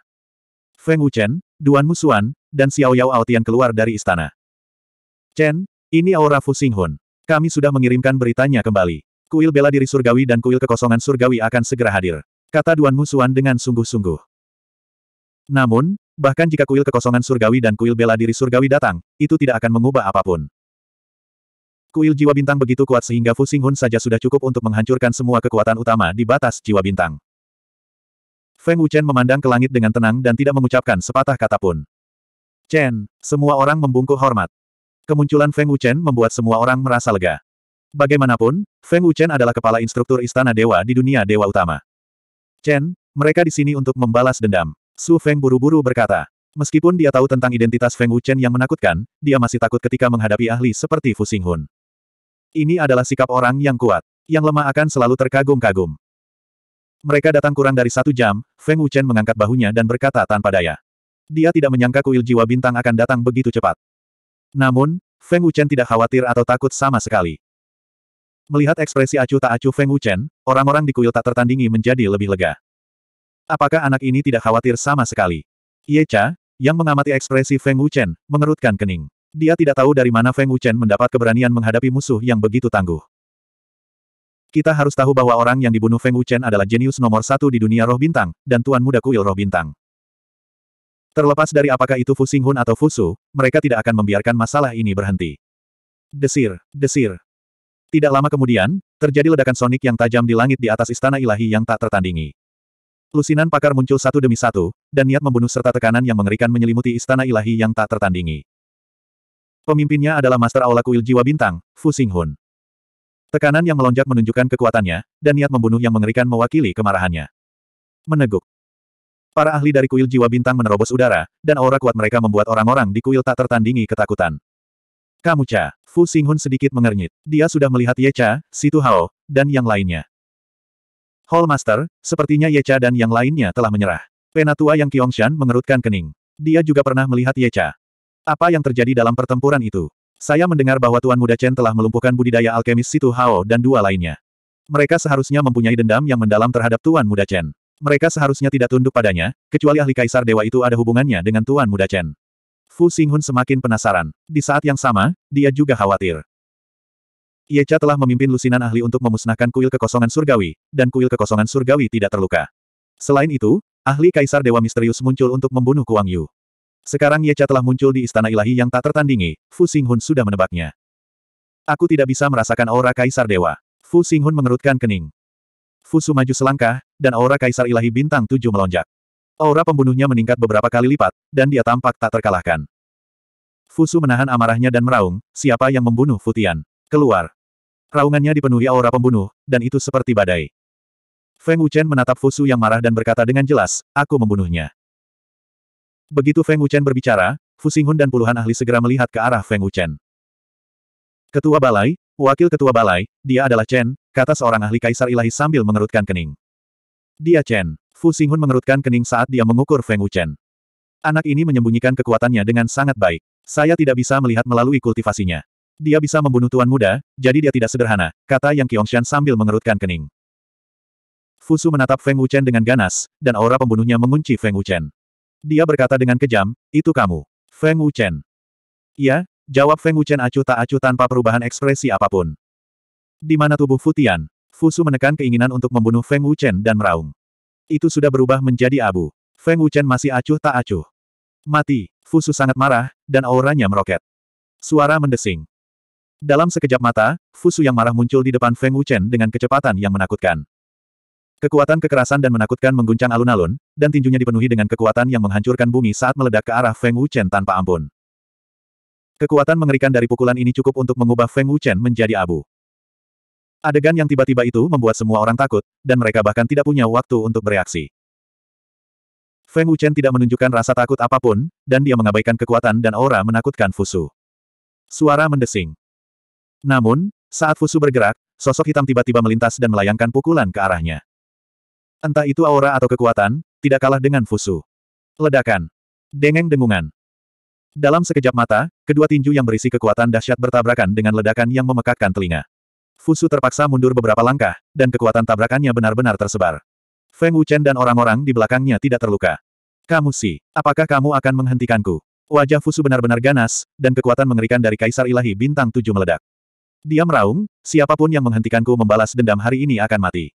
S1: Feng Chen, Duan Musuan, dan Xiao Yao Aotian keluar dari istana. Chen, ini aura Fu Xinghun. Kami sudah mengirimkan beritanya kembali. Kuil bela diri surgawi dan kuil kekosongan surgawi akan segera hadir. Kata Duan Musuan dengan sungguh-sungguh. Namun, bahkan jika kuil kekosongan surgawi dan kuil bela diri surgawi datang, itu tidak akan mengubah apapun. Kuil jiwa bintang begitu kuat sehingga Fu Xinghun saja sudah cukup untuk menghancurkan semua kekuatan utama di batas jiwa bintang. Feng Wuchen memandang ke langit dengan tenang dan tidak mengucapkan sepatah kata pun. Chen, semua orang membungkuk hormat. Kemunculan Feng Wuchen membuat semua orang merasa lega. Bagaimanapun, Feng Wuchen adalah kepala instruktur istana dewa di dunia dewa utama. Chen, mereka di sini untuk membalas dendam. Su Feng buru-buru berkata. Meskipun dia tahu tentang identitas Feng Wuchen yang menakutkan, dia masih takut ketika menghadapi ahli seperti Fu Xinghun. Ini adalah sikap orang yang kuat. Yang lemah akan selalu terkagum-kagum. Mereka datang kurang dari satu jam, Feng Wuchen mengangkat bahunya dan berkata tanpa daya. Dia tidak menyangka kuil jiwa bintang akan datang begitu cepat. Namun, Feng Wuchen tidak khawatir atau takut sama sekali. Melihat ekspresi acuh tak acuh Feng Wuchen, orang-orang di kuil tak tertandingi menjadi lebih lega. Apakah anak ini tidak khawatir sama sekali? Ye Cha, yang mengamati ekspresi Feng Wuchen, mengerutkan kening. Dia tidak tahu dari mana Feng Wuchen mendapat keberanian menghadapi musuh yang begitu tangguh. Kita harus tahu bahwa orang yang dibunuh Feng Wuchen adalah jenius nomor satu di dunia roh bintang, dan tuan muda kuil roh bintang. Terlepas dari apakah itu Fu Xinghun atau Fusu, mereka tidak akan membiarkan masalah ini berhenti. Desir, desir. Tidak lama kemudian, terjadi ledakan sonik yang tajam di langit di atas istana ilahi yang tak tertandingi. Lusinan pakar muncul satu demi satu, dan niat membunuh serta tekanan yang mengerikan menyelimuti istana ilahi yang tak tertandingi. Pemimpinnya adalah Master Aula Kuil Jiwa Bintang, Fu Sing Hun. Tekanan yang melonjak menunjukkan kekuatannya, dan niat membunuh yang mengerikan mewakili kemarahannya. Meneguk. Para ahli dari kuil jiwa bintang menerobos udara, dan aura kuat mereka membuat orang-orang di kuil tak tertandingi ketakutan. Kamu Cha, Fu Hun sedikit mengernyit. Dia sudah melihat Ye Cha, Situ Hao, dan yang lainnya. Hall Master, sepertinya Ye Cha dan yang lainnya telah menyerah. Penatua yang Shan mengerutkan kening. Dia juga pernah melihat Ye Cha. Apa yang terjadi dalam pertempuran itu? Saya mendengar bahwa Tuan Muda Chen telah melumpuhkan budidaya alkemis Situ Hao dan dua lainnya. Mereka seharusnya mempunyai dendam yang mendalam terhadap Tuan Muda Chen. Mereka seharusnya tidak tunduk padanya, kecuali ahli kaisar dewa itu ada hubungannya dengan Tuan Muda Chen. Fu Xinghun semakin penasaran. Di saat yang sama, dia juga khawatir. Ye Cha telah memimpin lusinan ahli untuk memusnahkan kuil kekosongan surgawi, dan kuil kekosongan surgawi tidak terluka. Selain itu, ahli kaisar dewa misterius muncul untuk membunuh Kuang Yu. Sekarang Ye Cha telah muncul di istana ilahi yang tak tertandingi, Fu Xinghun sudah menebaknya. Aku tidak bisa merasakan aura Kaisar Dewa. Fu Xinghun mengerutkan kening. Fu Su maju selangkah, dan aura Kaisar Ilahi Bintang Tujuh melonjak. Aura pembunuhnya meningkat beberapa kali lipat, dan dia tampak tak terkalahkan. Fu Su menahan amarahnya dan meraung, siapa yang membunuh Futian? Keluar. Raungannya dipenuhi aura pembunuh, dan itu seperti badai. Feng Wuchen menatap Fu Su yang marah dan berkata dengan jelas, aku membunuhnya. Begitu Feng Wuchen berbicara, Fu Xinghun dan puluhan ahli segera melihat ke arah Feng Wuchen. Ketua Balai, Wakil Ketua Balai, dia adalah Chen, kata seorang ahli Kaisar Ilahi sambil mengerutkan kening. Dia Chen. Fu Xinghun mengerutkan kening saat dia mengukur Feng Wuchen. Anak ini menyembunyikan kekuatannya dengan sangat baik. Saya tidak bisa melihat melalui kultivasinya. Dia bisa membunuh tuan muda, jadi dia tidak sederhana, kata Yang Qiongshan sambil mengerutkan kening. Fusu menatap Feng Wuchen dengan ganas, dan aura pembunuhnya mengunci Feng Wuchen. Dia berkata dengan kejam, itu kamu. Feng Wuchen. Ya, jawab Feng Wuchen acuh tak acuh tanpa perubahan ekspresi apapun. Di mana tubuh Futian? Fusu menekan keinginan untuk membunuh Feng Wuchen dan meraung. Itu sudah berubah menjadi abu. Feng Wuchen masih acuh tak acuh. Mati, Fusu sangat marah, dan auranya meroket. Suara mendesing. Dalam sekejap mata, Fusu yang marah muncul di depan Feng Wuchen dengan kecepatan yang menakutkan. Kekuatan kekerasan dan menakutkan mengguncang alun-alun, dan tinjunya dipenuhi dengan kekuatan yang menghancurkan bumi saat meledak ke arah Feng Wuchen tanpa ampun. Kekuatan mengerikan dari pukulan ini cukup untuk mengubah Feng Wuchen menjadi abu. Adegan yang tiba-tiba itu membuat semua orang takut, dan mereka bahkan tidak punya waktu untuk bereaksi. Feng Wuchen tidak menunjukkan rasa takut apapun, dan dia mengabaikan kekuatan dan aura menakutkan Fusu. Suara mendesing. Namun, saat Fusu bergerak, sosok hitam tiba-tiba melintas dan melayangkan pukulan ke arahnya. Entah itu aura atau kekuatan, tidak kalah dengan Fusu. Ledakan. Dengeng dengungan. Dalam sekejap mata, kedua tinju yang berisi kekuatan dahsyat bertabrakan dengan ledakan yang memekakkan telinga. Fusu terpaksa mundur beberapa langkah, dan kekuatan tabrakannya benar-benar tersebar. Feng Wuchen dan orang-orang di belakangnya tidak terluka. Kamu si, apakah kamu akan menghentikanku? Wajah Fusu benar-benar ganas, dan kekuatan mengerikan dari Kaisar Ilahi Bintang Tujuh meledak. Dia meraung, siapapun yang menghentikanku membalas dendam hari ini akan mati.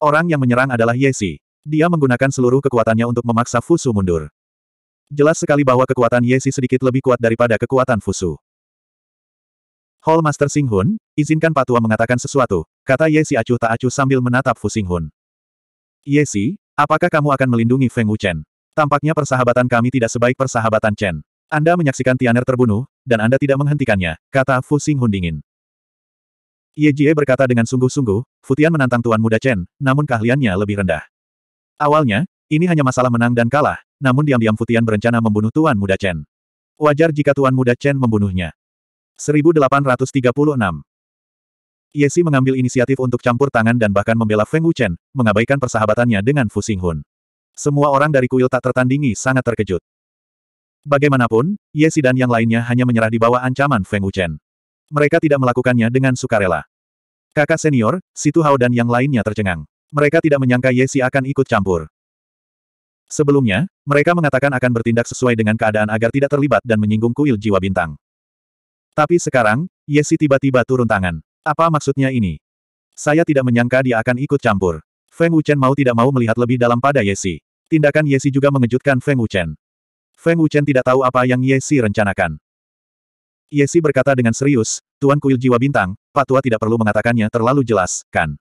S1: Orang yang menyerang adalah Yesi. Dia menggunakan seluruh kekuatannya untuk memaksa Fusu mundur. Jelas sekali bahwa kekuatan Yesi sedikit lebih kuat daripada kekuatan Fusu. Hall Master Singhun, izinkan Patua mengatakan sesuatu, kata Yesi acuh tak acuh sambil menatap Fu Singhun. Yesi, apakah kamu akan melindungi Feng Wuchen? Tampaknya persahabatan kami tidak sebaik persahabatan Chen. Anda menyaksikan Tianer terbunuh, dan Anda tidak menghentikannya, kata Fu Singhun dingin. Ye Jie berkata dengan sungguh-sungguh, Futian menantang Tuan Muda Chen, namun keahliannya lebih rendah. Awalnya, ini hanya masalah menang dan kalah, namun diam-diam Futian berencana membunuh Tuan Muda Chen. Wajar jika Tuan Muda Chen membunuhnya. 1836 Ye Si mengambil inisiatif untuk campur tangan dan bahkan membela Feng Wuchen, mengabaikan persahabatannya dengan Fu Xinghun. Semua orang dari kuil tak tertandingi sangat terkejut. Bagaimanapun, Ye Si dan yang lainnya hanya menyerah di bawah ancaman Feng Wuchen. Mereka tidak melakukannya dengan sukarela. Kakak senior, Situ Hao dan yang lainnya tercengang. Mereka tidak menyangka Yesi akan ikut campur. Sebelumnya, mereka mengatakan akan bertindak sesuai dengan keadaan agar tidak terlibat dan menyinggung kuil jiwa bintang. Tapi sekarang, Yesi tiba-tiba turun tangan. Apa maksudnya ini? Saya tidak menyangka dia akan ikut campur. Feng Wuchen mau tidak mau melihat lebih dalam pada Yesi. Tindakan Yesi juga mengejutkan Feng Wuchen. Feng Wuchen tidak tahu apa yang Yesi rencanakan. Yesi berkata dengan serius, Tuan Kuil Jiwa Bintang, Pak Tua tidak perlu mengatakannya terlalu jelas, kan?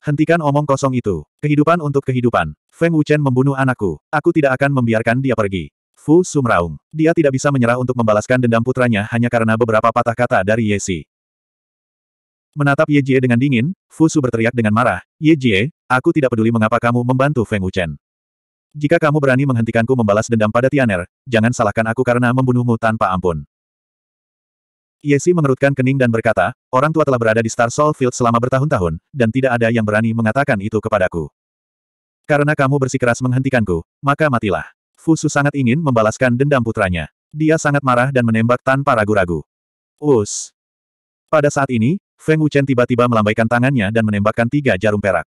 S1: Hentikan omong kosong itu. Kehidupan untuk kehidupan. Feng Wuchen membunuh anakku. Aku tidak akan membiarkan dia pergi. Fu Sumraung. Dia tidak bisa menyerah untuk membalaskan dendam putranya hanya karena beberapa patah kata dari Yesi. Menatap Ye Jie dengan dingin, Fu Su berteriak dengan marah, Ye Jie, aku tidak peduli mengapa kamu membantu Feng Wuchen. Jika kamu berani menghentikanku membalas dendam pada Tianer, jangan salahkan aku karena membunuhmu tanpa ampun. Yesi iya mengerutkan kening dan berkata, orang tua telah berada di Star Soul Field selama bertahun-tahun, dan tidak ada yang berani mengatakan itu kepadaku. Karena kamu bersikeras menghentikanku, maka matilah. Fusu sangat ingin membalaskan dendam putranya. Dia sangat marah dan menembak tanpa ragu-ragu. Us. Pada saat ini, Feng Wuchen tiba-tiba melambaikan tangannya dan menembakkan tiga jarum perak.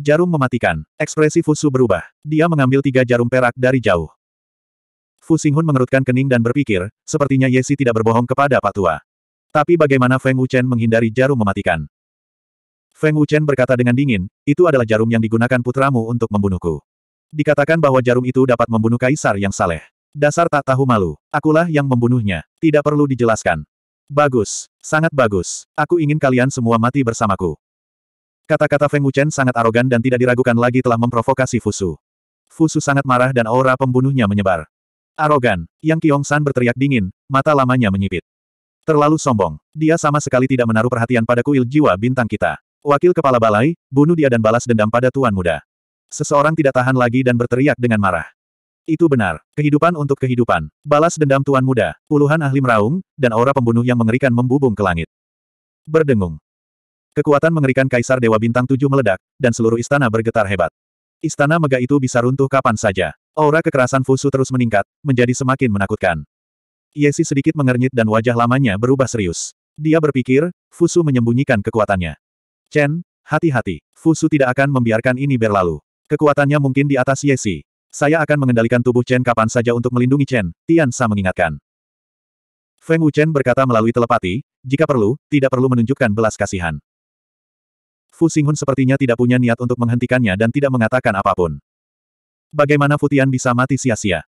S1: Jarum mematikan. Ekspresi Fusu berubah. Dia mengambil tiga jarum perak dari jauh. Fu Xinghun mengerutkan kening dan berpikir, sepertinya Yesi tidak berbohong kepada Pak Tua. Tapi bagaimana Feng Wuchen menghindari jarum mematikan? Feng Wuchen berkata dengan dingin, itu adalah jarum yang digunakan putramu untuk membunuhku. Dikatakan bahwa jarum itu dapat membunuh kaisar yang saleh. Dasar tak tahu malu. Akulah yang membunuhnya. Tidak perlu dijelaskan. Bagus. Sangat bagus. Aku ingin kalian semua mati bersamaku. Kata-kata Feng Wuchen sangat arogan dan tidak diragukan lagi telah memprovokasi Fusu. Fusu sangat marah dan aura pembunuhnya menyebar. Arogan, Yang Kiong San berteriak dingin, mata lamanya menyipit. Terlalu sombong, dia sama sekali tidak menaruh perhatian pada kuil jiwa bintang kita. Wakil kepala balai, bunuh dia dan balas dendam pada tuan muda. Seseorang tidak tahan lagi dan berteriak dengan marah. Itu benar, kehidupan untuk kehidupan, balas dendam tuan muda, puluhan ahli meraung, dan aura pembunuh yang mengerikan membubung ke langit. Berdengung. Kekuatan mengerikan Kaisar Dewa Bintang Tujuh meledak, dan seluruh istana bergetar hebat. Istana megah itu bisa runtuh kapan saja. Aura kekerasan Fusu terus meningkat, menjadi semakin menakutkan. Yesi sedikit mengernyit dan wajah lamanya berubah serius. Dia berpikir, Fusu menyembunyikan kekuatannya. Chen, hati-hati, Fusu tidak akan membiarkan ini berlalu. Kekuatannya mungkin di atas Yesi. Saya akan mengendalikan tubuh Chen kapan saja untuk melindungi Chen, Tian Sa mengingatkan. Feng Wu Chen berkata melalui telepati, jika perlu, tidak perlu menunjukkan belas kasihan. Fu Xinghun sepertinya tidak punya niat untuk menghentikannya dan tidak mengatakan apapun. Bagaimana Futian bisa mati sia-sia?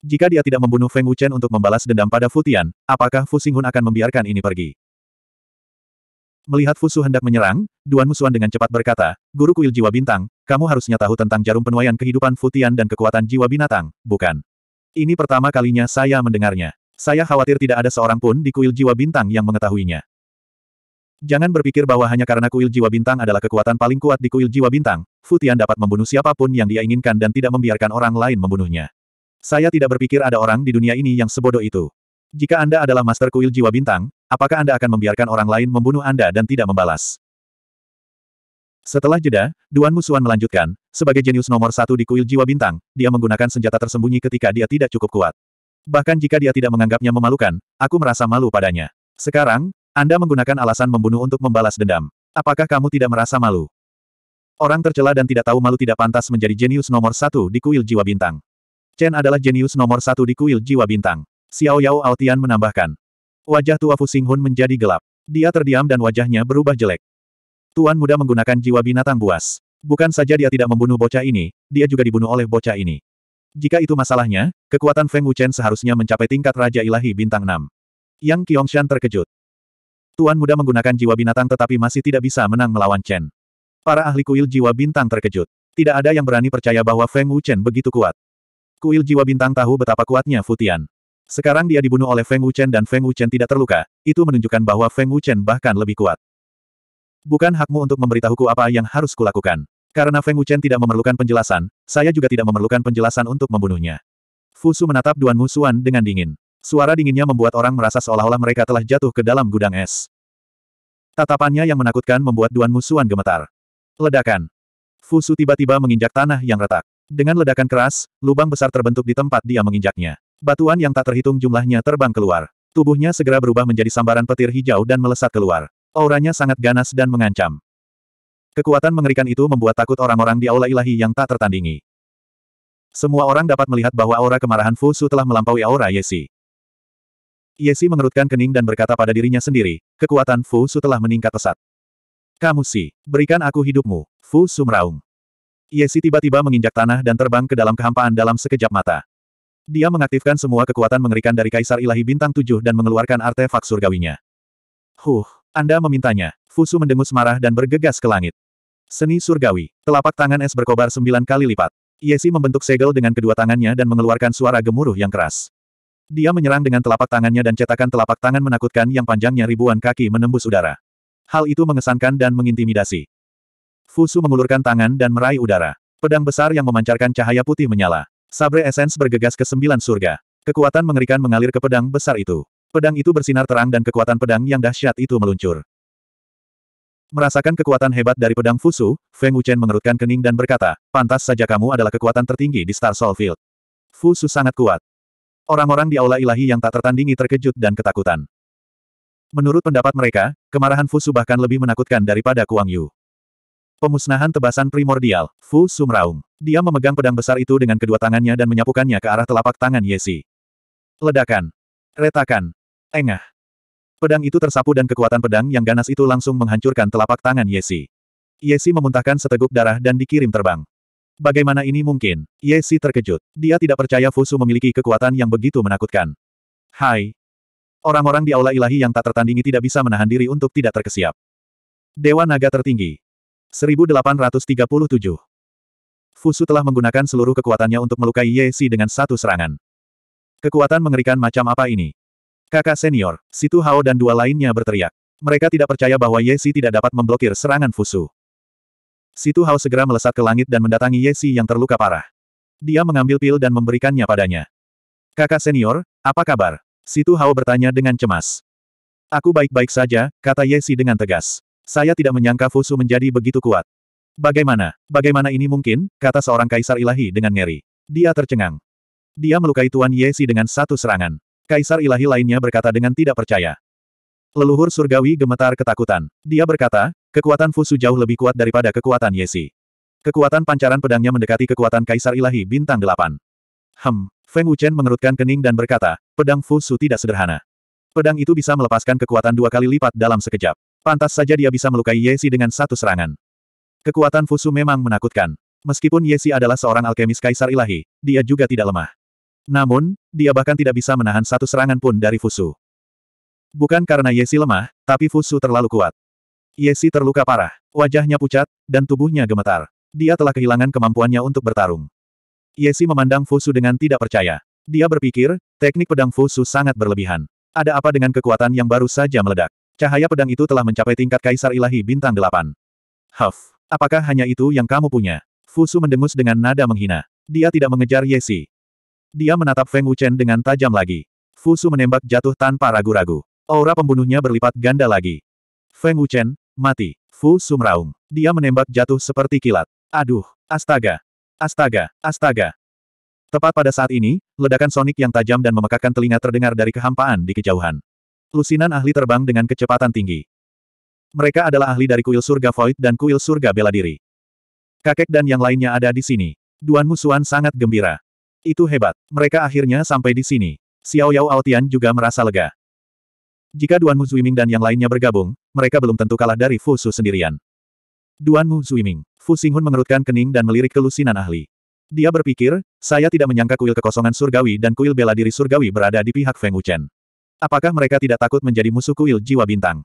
S1: Jika dia tidak membunuh Feng Wuchen untuk membalas dendam pada Futian, apakah Fu Xinghun akan membiarkan ini pergi? Melihat Fusu hendak menyerang, Duan Musuan dengan cepat berkata, Guru Kuil Jiwa Bintang, kamu harusnya tahu tentang jarum penuaian kehidupan Futian dan kekuatan jiwa binatang, bukan? Ini pertama kalinya saya mendengarnya. Saya khawatir tidak ada seorang pun di Kuil Jiwa Bintang yang mengetahuinya. Jangan berpikir bahwa hanya karena kuil jiwa bintang adalah kekuatan paling kuat di kuil jiwa bintang, Futian dapat membunuh siapapun yang dia inginkan dan tidak membiarkan orang lain membunuhnya. Saya tidak berpikir ada orang di dunia ini yang sebodoh itu. Jika Anda adalah master kuil jiwa bintang, apakah Anda akan membiarkan orang lain membunuh Anda dan tidak membalas? Setelah jeda, Duan Musuan melanjutkan, sebagai jenius nomor satu di kuil jiwa bintang, dia menggunakan senjata tersembunyi ketika dia tidak cukup kuat. Bahkan jika dia tidak menganggapnya memalukan, aku merasa malu padanya. Sekarang, anda menggunakan alasan membunuh untuk membalas dendam. Apakah kamu tidak merasa malu? Orang tercela dan tidak tahu malu tidak pantas menjadi jenius nomor satu di kuil jiwa bintang. Chen adalah jenius nomor satu di kuil jiwa bintang. Xiao Yao Altian menambahkan. Wajah tua Fu Xinghun menjadi gelap. Dia terdiam dan wajahnya berubah jelek. Tuan muda menggunakan jiwa binatang buas. Bukan saja dia tidak membunuh bocah ini, dia juga dibunuh oleh bocah ini. Jika itu masalahnya, kekuatan Feng Wuchen seharusnya mencapai tingkat Raja Ilahi Bintang 6. Yang Qiangshan terkejut. Tuan muda menggunakan jiwa binatang tetapi masih tidak bisa menang melawan Chen. Para ahli kuil jiwa bintang terkejut. Tidak ada yang berani percaya bahwa Feng Wuchen begitu kuat. Kuil jiwa bintang tahu betapa kuatnya Futian. Sekarang dia dibunuh oleh Feng Wuchen dan Feng Wuchen tidak terluka, itu menunjukkan bahwa Feng Wuchen bahkan lebih kuat. Bukan hakmu untuk memberitahuku apa yang harus kulakukan. Karena Feng Wuchen tidak memerlukan penjelasan, saya juga tidak memerlukan penjelasan untuk membunuhnya. Fusu menatap Duan Musuan dengan dingin. Suara dinginnya membuat orang merasa seolah-olah mereka telah jatuh ke dalam gudang es. Tatapannya yang menakutkan membuat Duan Musuan gemetar. Ledakan. Fusu tiba-tiba menginjak tanah yang retak. Dengan ledakan keras, lubang besar terbentuk di tempat dia menginjaknya. Batuan yang tak terhitung jumlahnya terbang keluar. Tubuhnya segera berubah menjadi sambaran petir hijau dan melesat keluar. Auranya sangat ganas dan mengancam. Kekuatan mengerikan itu membuat takut orang-orang di aula ilahi yang tak tertandingi. Semua orang dapat melihat bahwa aura kemarahan Fusu telah melampaui aura Yesi. Yesi mengerutkan kening dan berkata pada dirinya sendiri, kekuatan Fu Su telah meningkat pesat. Kamu si, berikan aku hidupmu, Fu Su meraung. Yesi tiba-tiba menginjak tanah dan terbang ke dalam kehampaan dalam sekejap mata. Dia mengaktifkan semua kekuatan mengerikan dari Kaisar Ilahi Bintang Tujuh dan mengeluarkan artefak surgawinya. Huh, Anda memintanya. Fu Su mendengus marah dan bergegas ke langit. Seni surgawi. Telapak tangan es berkobar sembilan kali lipat. Yesi membentuk segel dengan kedua tangannya dan mengeluarkan suara gemuruh yang keras. Dia menyerang dengan telapak tangannya dan cetakan telapak tangan menakutkan yang panjangnya ribuan kaki menembus udara. Hal itu mengesankan dan mengintimidasi. Fusu mengulurkan tangan dan meraih udara. Pedang besar yang memancarkan cahaya putih menyala. Sabre esens bergegas ke sembilan surga. Kekuatan mengerikan mengalir ke pedang besar itu. Pedang itu bersinar terang dan kekuatan pedang yang dahsyat itu meluncur. Merasakan kekuatan hebat dari pedang Fusu, Feng Wuchen mengerutkan kening dan berkata, pantas saja kamu adalah kekuatan tertinggi di Star Soul Field. Fusu sangat kuat. Orang-orang di aula ilahi yang tak tertandingi terkejut dan ketakutan. Menurut pendapat mereka, kemarahan Fu Su bahkan lebih menakutkan daripada Kuang Yu. Pemusnahan tebasan primordial, Fu Sumraung. Dia memegang pedang besar itu dengan kedua tangannya dan menyapukannya ke arah telapak tangan Yesi. Ledakan. Retakan. Engah. Pedang itu tersapu dan kekuatan pedang yang ganas itu langsung menghancurkan telapak tangan Yesi. Yesi memuntahkan seteguk darah dan dikirim terbang. Bagaimana ini mungkin? Ye Si terkejut. Dia tidak percaya Fusu memiliki kekuatan yang begitu menakutkan. Hai. Orang-orang di aula ilahi yang tak tertandingi tidak bisa menahan diri untuk tidak terkesiap. Dewa Naga Tertinggi. 1837. Fusu telah menggunakan seluruh kekuatannya untuk melukai Ye Si dengan satu serangan. Kekuatan mengerikan macam apa ini? Kakak senior, Situ Hao dan dua lainnya berteriak. Mereka tidak percaya bahwa Ye Si tidak dapat memblokir serangan Fusu. Situ Hao segera melesat ke langit dan mendatangi Yesi yang terluka parah. Dia mengambil pil dan memberikannya padanya. Kakak senior, apa kabar? Situ Hao bertanya dengan cemas. Aku baik-baik saja, kata Yesi dengan tegas. Saya tidak menyangka Fusu menjadi begitu kuat. Bagaimana, bagaimana ini mungkin, kata seorang kaisar ilahi dengan ngeri. Dia tercengang. Dia melukai Tuan Yesi dengan satu serangan. Kaisar ilahi lainnya berkata dengan tidak percaya. Leluhur surgawi gemetar ketakutan. Dia berkata, Kekuatan Fusu jauh lebih kuat daripada kekuatan Yesi. Kekuatan pancaran pedangnya mendekati kekuatan Kaisar Ilahi Bintang Delapan. Hem, Feng Wuchen mengerutkan kening dan berkata, pedang Fusu tidak sederhana. Pedang itu bisa melepaskan kekuatan dua kali lipat dalam sekejap. Pantas saja dia bisa melukai Yesi dengan satu serangan. Kekuatan Fusu memang menakutkan. Meskipun Yesi adalah seorang alkemis Kaisar Ilahi, dia juga tidak lemah. Namun, dia bahkan tidak bisa menahan satu serangan pun dari Fusu. Bukan karena Yesi lemah, tapi Fusu terlalu kuat. Yesi terluka parah. Wajahnya pucat, dan tubuhnya gemetar. Dia telah kehilangan kemampuannya untuk bertarung. Yesi memandang Fusu dengan tidak percaya. Dia berpikir, teknik pedang Fusu sangat berlebihan. Ada apa dengan kekuatan yang baru saja meledak? Cahaya pedang itu telah mencapai tingkat Kaisar Ilahi Bintang Delapan. Huff, apakah hanya itu yang kamu punya? Fusu mendengus dengan nada menghina. Dia tidak mengejar Yesi. Dia menatap Feng Wuchen dengan tajam lagi. Fusu menembak jatuh tanpa ragu-ragu. Aura pembunuhnya berlipat ganda lagi. Feng Wuchen, mati. Fu Sumraung. Dia menembak jatuh seperti kilat. Aduh, astaga. Astaga, astaga. Tepat pada saat ini, ledakan sonik yang tajam dan memekakkan telinga terdengar dari kehampaan di kejauhan. Lusinan ahli terbang dengan kecepatan tinggi. Mereka adalah ahli dari kuil surga Void dan kuil surga bela diri. Kakek dan yang lainnya ada di sini. Duan Musuan sangat gembira. Itu hebat. Mereka akhirnya sampai di sini. Xiao Yao Altian juga merasa lega. Jika Duan Mu Zuiming dan yang lainnya bergabung, mereka belum tentu kalah dari Fu Su sendirian. Duan Mu Zuiming, Fu Xinghun mengerutkan kening dan melirik kelusinan ahli. Dia berpikir, saya tidak menyangka kuil kekosongan surgawi dan kuil bela diri surgawi berada di pihak Feng Wuchen. Apakah mereka tidak takut menjadi musuh kuil jiwa bintang?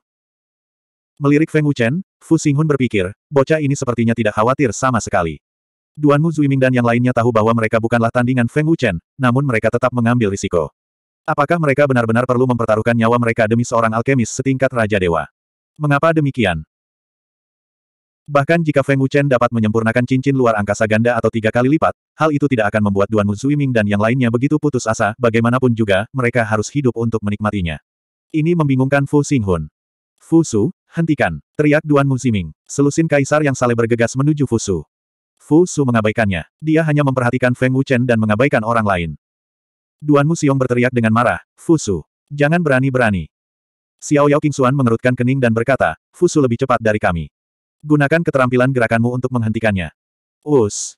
S1: Melirik Feng Wuchen, Fu Xinghun berpikir, bocah ini sepertinya tidak khawatir sama sekali. Duan Mu Zuiming dan yang lainnya tahu bahwa mereka bukanlah tandingan Feng Wuchen, namun mereka tetap mengambil risiko. Apakah mereka benar-benar perlu mempertaruhkan nyawa mereka demi seorang alkemis setingkat Raja Dewa? Mengapa demikian? Bahkan jika Feng Wuchen dapat menyempurnakan cincin luar angkasa ganda atau tiga kali lipat, hal itu tidak akan membuat Duan Ming dan yang lainnya begitu putus asa, bagaimanapun juga, mereka harus hidup untuk menikmatinya. Ini membingungkan Fu Xinghun. Fu Su, hentikan, teriak Duan Ming. Selusin kaisar yang saleh bergegas menuju Fu Su. Fu Su mengabaikannya. Dia hanya memperhatikan Feng Wuchen dan mengabaikan orang lain. Duan Musiong berteriak dengan marah, Fusu. Jangan berani-berani. Xiao Yao Qingxuan mengerutkan kening dan berkata, Fusu lebih cepat dari kami. Gunakan keterampilan gerakanmu untuk menghentikannya. Us.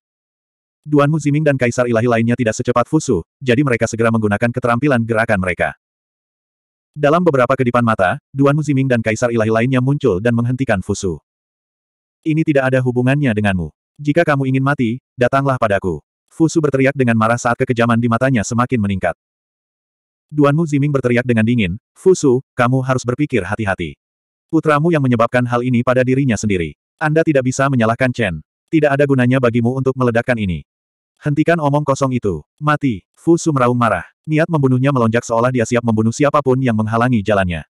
S1: Duan Ziming dan Kaisar Ilahi lainnya tidak secepat Fusu, jadi mereka segera menggunakan keterampilan gerakan mereka. Dalam beberapa kedipan mata, Duan Ziming dan Kaisar Ilahi lainnya muncul dan menghentikan Fusu. Ini tidak ada hubungannya denganmu. Jika kamu ingin mati, datanglah padaku. Fusu berteriak dengan marah saat kekejaman di matanya semakin meningkat. Duanmu Ziming berteriak dengan dingin, Fusu, kamu harus berpikir hati-hati. Putramu yang menyebabkan hal ini pada dirinya sendiri. Anda tidak bisa menyalahkan Chen. Tidak ada gunanya bagimu untuk meledakkan ini. Hentikan omong kosong itu. Mati. Fusu meraung marah. Niat membunuhnya melonjak seolah dia siap membunuh siapapun yang menghalangi jalannya.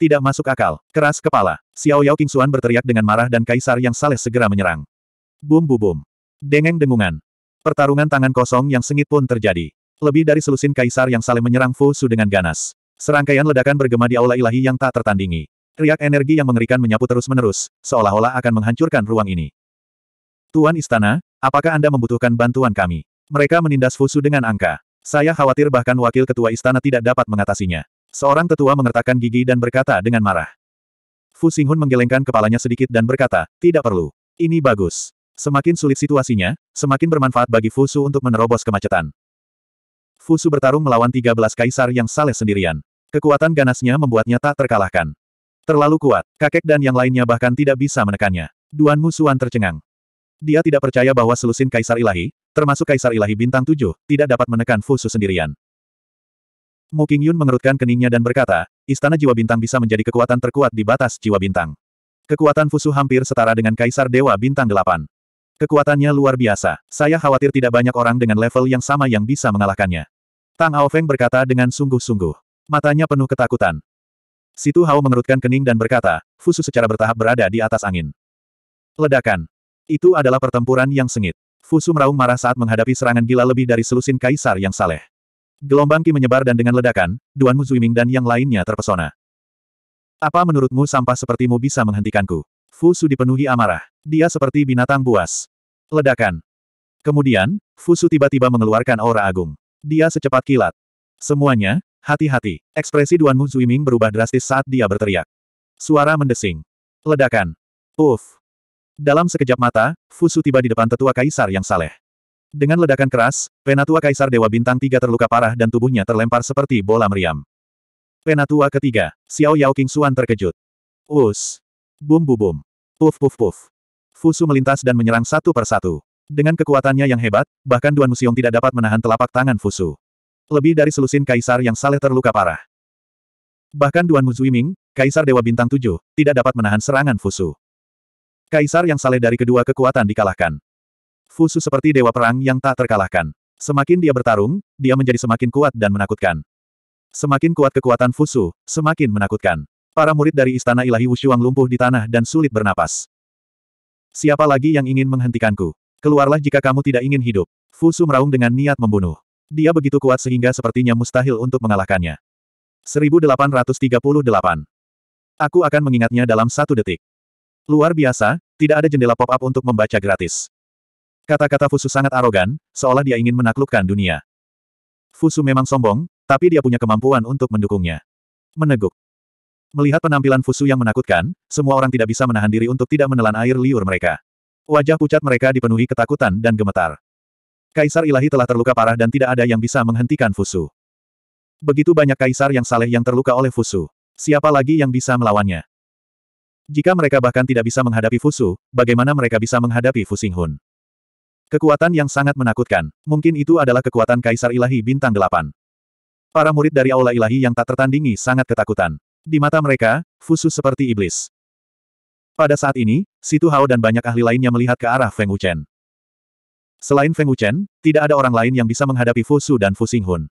S1: Tidak masuk akal. Keras kepala. Xiao Yao Xuan berteriak dengan marah dan kaisar yang saleh segera menyerang. Bum bum bum. Dengeng dengungan. Pertarungan tangan kosong yang sengit pun terjadi. Lebih dari selusin kaisar yang saling menyerang Fusu dengan ganas. Serangkaian ledakan bergema di aula ilahi yang tak tertandingi. Riak energi yang mengerikan menyapu terus-menerus, seolah-olah akan menghancurkan ruang ini. Tuan Istana, apakah Anda membutuhkan bantuan kami? Mereka menindas Fusu dengan angka. Saya khawatir bahkan wakil ketua istana tidak dapat mengatasinya. Seorang tetua mengertakkan gigi dan berkata dengan marah. Fu Xinghun menggelengkan kepalanya sedikit dan berkata, tidak perlu. Ini bagus. Semakin sulit situasinya, semakin bermanfaat bagi Fusu untuk menerobos kemacetan. Fusu bertarung melawan 13 kaisar yang saleh sendirian. Kekuatan ganasnya membuatnya tak terkalahkan. Terlalu kuat, kakek dan yang lainnya bahkan tidak bisa menekannya. Duan Musuan tercengang. Dia tidak percaya bahwa selusin kaisar ilahi, termasuk kaisar ilahi bintang tujuh, tidak dapat menekan Fusu sendirian. Mu Yun mengerutkan keningnya dan berkata, Istana Jiwa Bintang bisa menjadi kekuatan terkuat di batas Jiwa Bintang. Kekuatan Fusu hampir setara dengan Kaisar Dewa Bintang Delapan. Kekuatannya luar biasa. Saya khawatir tidak banyak orang dengan level yang sama yang bisa mengalahkannya. Tang Feng berkata dengan sungguh-sungguh. Matanya penuh ketakutan. Situ Hao mengerutkan kening dan berkata, Fusu secara bertahap berada di atas angin. Ledakan. Itu adalah pertempuran yang sengit. Fusu meraung marah saat menghadapi serangan gila lebih dari selusin kaisar yang saleh. Gelombang Ki menyebar dan dengan ledakan, Duan Mu Zuiming dan yang lainnya terpesona. Apa menurutmu sampah sepertimu bisa menghentikanku? Fusu dipenuhi amarah. Dia seperti binatang buas. Ledakan. Kemudian, Fusu tiba-tiba mengeluarkan aura agung. Dia secepat kilat. Semuanya, hati-hati. Ekspresi Duan Mu Zuiming berubah drastis saat dia berteriak. Suara mendesing. Ledakan. Uf. Dalam sekejap mata, Fusu tiba di depan tetua kaisar yang saleh. Dengan ledakan keras, penatua kaisar Dewa Bintang Tiga terluka parah dan tubuhnya terlempar seperti bola meriam. Penatua ketiga, Xiao Yao King Xuan terkejut. Us. Bum bum bum. Puf puf puf. Fusu melintas dan menyerang satu persatu. Dengan kekuatannya yang hebat, bahkan Duan Musiung tidak dapat menahan telapak tangan Fusu. Lebih dari selusin kaisar yang saleh terluka parah. Bahkan Duan Muzuiming, kaisar Dewa Bintang Tujuh, tidak dapat menahan serangan Fusu. Kaisar yang saleh dari kedua kekuatan dikalahkan. Fusu seperti dewa perang yang tak terkalahkan. Semakin dia bertarung, dia menjadi semakin kuat dan menakutkan. Semakin kuat kekuatan Fusu, semakin menakutkan. Para murid dari Istana Ilahi Wushuang lumpuh di tanah dan sulit bernapas. Siapa lagi yang ingin menghentikanku? Keluarlah jika kamu tidak ingin hidup. Fusu meraung dengan niat membunuh. Dia begitu kuat sehingga sepertinya mustahil untuk mengalahkannya. 1838. Aku akan mengingatnya dalam satu detik. Luar biasa, tidak ada jendela pop-up untuk membaca gratis. Kata-kata Fusu sangat arogan, seolah dia ingin menaklukkan dunia. Fusu memang sombong, tapi dia punya kemampuan untuk mendukungnya. Meneguk. Melihat penampilan Fusu yang menakutkan, semua orang tidak bisa menahan diri untuk tidak menelan air liur mereka. Wajah pucat mereka dipenuhi ketakutan dan gemetar. Kaisar ilahi telah terluka parah dan tidak ada yang bisa menghentikan Fusu. Begitu banyak kaisar yang saleh yang terluka oleh Fusu. Siapa lagi yang bisa melawannya? Jika mereka bahkan tidak bisa menghadapi Fusu, bagaimana mereka bisa menghadapi Hun? Kekuatan yang sangat menakutkan. Mungkin itu adalah kekuatan Kaisar Ilahi Bintang Delapan. Para murid dari Aula Ilahi yang tak tertandingi sangat ketakutan. Di mata mereka, Fusu seperti iblis. Pada saat ini, Situ Hao dan banyak ahli lainnya melihat ke arah Feng Wuchen. Selain Feng Wuchen, tidak ada orang lain yang bisa menghadapi Fusu dan Fu Xinghun.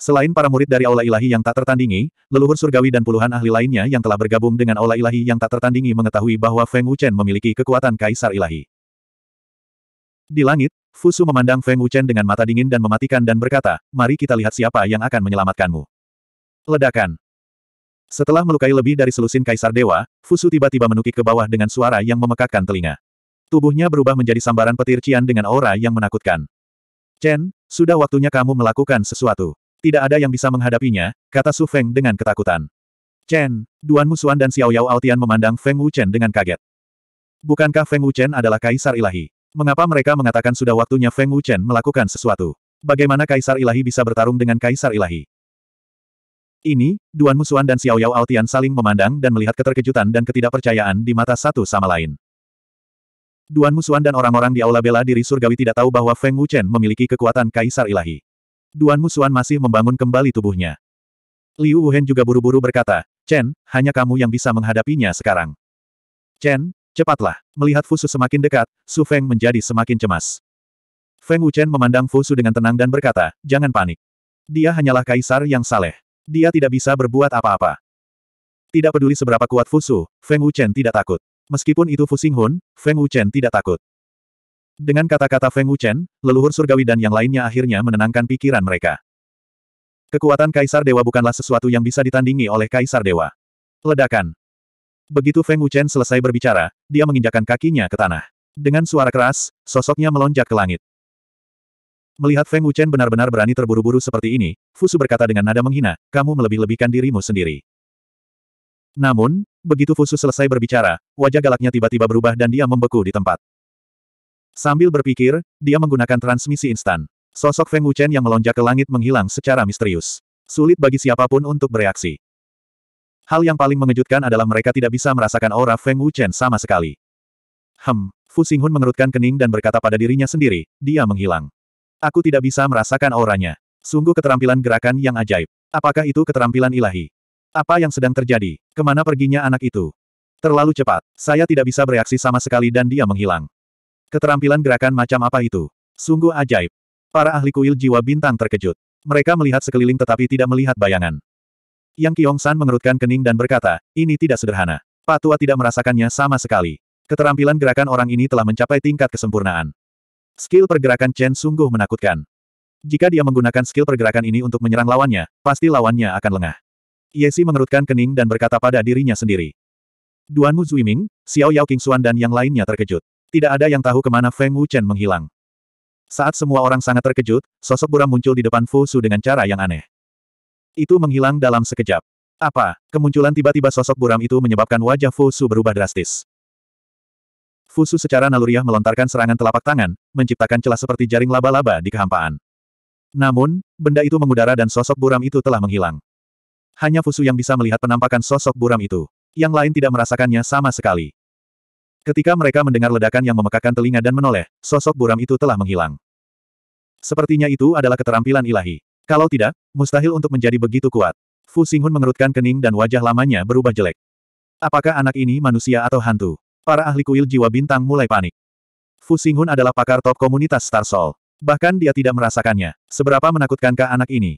S1: Selain para murid dari Aula Ilahi yang tak tertandingi, leluhur surgawi dan puluhan ahli lainnya yang telah bergabung dengan Aula Ilahi yang tak tertandingi mengetahui bahwa Feng Wuchen memiliki kekuatan Kaisar Ilahi. Di langit, Fusu memandang Feng Wuchen dengan mata dingin dan mematikan dan berkata, mari kita lihat siapa yang akan menyelamatkanmu. Ledakan. Setelah melukai lebih dari selusin kaisar dewa, Fusu tiba-tiba menukik ke bawah dengan suara yang memekakkan telinga. Tubuhnya berubah menjadi sambaran petir cian dengan aura yang menakutkan. Chen, sudah waktunya kamu melakukan sesuatu. Tidak ada yang bisa menghadapinya, kata Su Feng dengan ketakutan. Chen, Duan Musuan dan Xiao Yao Altian memandang Feng Wuchen dengan kaget. Bukankah Feng Wuchen adalah kaisar ilahi? Mengapa mereka mengatakan sudah waktunya Feng Wuchen melakukan sesuatu? Bagaimana kaisar ilahi bisa bertarung dengan kaisar ilahi? Ini, Duan Musuan dan Xiao Yao Altian saling memandang dan melihat keterkejutan dan ketidakpercayaan di mata satu sama lain. Duan Musuan dan orang-orang di Aula Bela Diri Surgawi tidak tahu bahwa Feng Wuchen memiliki kekuatan Kaisar Ilahi. Duan Musuan masih membangun kembali tubuhnya. Liu Wuhen juga buru-buru berkata, Chen, hanya kamu yang bisa menghadapinya sekarang. Chen, cepatlah. Melihat Fusu semakin dekat, Su Feng menjadi semakin cemas. Feng Wuchen memandang Fusu dengan tenang dan berkata, jangan panik. Dia hanyalah kaisar yang saleh. Dia tidak bisa berbuat apa-apa. Tidak peduli seberapa kuat Fusu, Feng Wuchen tidak takut. Meskipun itu Fu Hun, Feng Wuchen tidak takut. Dengan kata-kata Feng Wuchen, leluhur surgawi dan yang lainnya akhirnya menenangkan pikiran mereka. Kekuatan Kaisar Dewa bukanlah sesuatu yang bisa ditandingi oleh Kaisar Dewa. Ledakan. Begitu Feng Wuchen selesai berbicara, dia menginjakan kakinya ke tanah. Dengan suara keras, sosoknya melonjak ke langit. Melihat Feng Wuchen benar-benar berani terburu-buru seperti ini, Fusu berkata dengan nada menghina, kamu melebih-lebihkan dirimu sendiri. Namun, begitu Fusu selesai berbicara, wajah galaknya tiba-tiba berubah dan dia membeku di tempat. Sambil berpikir, dia menggunakan transmisi instan. Sosok Feng Wuchen yang melonjak ke langit menghilang secara misterius. Sulit bagi siapapun untuk bereaksi. Hal yang paling mengejutkan adalah mereka tidak bisa merasakan aura Feng Wuchen sama sekali. Hem, Fu Xinghun mengerutkan kening dan berkata pada dirinya sendiri, dia menghilang. Aku tidak bisa merasakan auranya. Sungguh keterampilan gerakan yang ajaib. Apakah itu keterampilan ilahi? Apa yang sedang terjadi? Kemana perginya anak itu? Terlalu cepat. Saya tidak bisa bereaksi sama sekali dan dia menghilang. Keterampilan gerakan macam apa itu? Sungguh ajaib. Para ahli kuil jiwa bintang terkejut. Mereka melihat sekeliling tetapi tidak melihat bayangan. Yang Kiong San mengerutkan kening dan berkata, ini tidak sederhana. Patua tidak merasakannya sama sekali. Keterampilan gerakan orang ini telah mencapai tingkat kesempurnaan. Skill pergerakan Chen sungguh menakutkan. Jika dia menggunakan skill pergerakan ini untuk menyerang lawannya, pasti lawannya akan lengah. Ye Xi mengerutkan kening dan berkata pada dirinya sendiri. Duan Mu Zuiming, Xiao Yao King Xuan dan yang lainnya terkejut. Tidak ada yang tahu kemana Feng Wu Chen menghilang. Saat semua orang sangat terkejut, sosok buram muncul di depan Fu Su dengan cara yang aneh. Itu menghilang dalam sekejap. Apa? Kemunculan tiba-tiba sosok buram itu menyebabkan wajah Fu Su berubah drastis. Fusu secara naluriah melontarkan serangan telapak tangan, menciptakan celah seperti jaring laba-laba di kehampaan. Namun, benda itu mengudara dan sosok buram itu telah menghilang. Hanya Fusu yang bisa melihat penampakan sosok buram itu. Yang lain tidak merasakannya sama sekali. Ketika mereka mendengar ledakan yang memekakan telinga dan menoleh, sosok buram itu telah menghilang. Sepertinya itu adalah keterampilan ilahi. Kalau tidak, mustahil untuk menjadi begitu kuat. Fu Xinghun mengerutkan kening dan wajah lamanya berubah jelek. Apakah anak ini manusia atau hantu? Para ahli kuil jiwa bintang mulai panik. Fu Xinghun adalah pakar top komunitas Star Soul. Bahkan dia tidak merasakannya. Seberapa menakutkankah anak ini?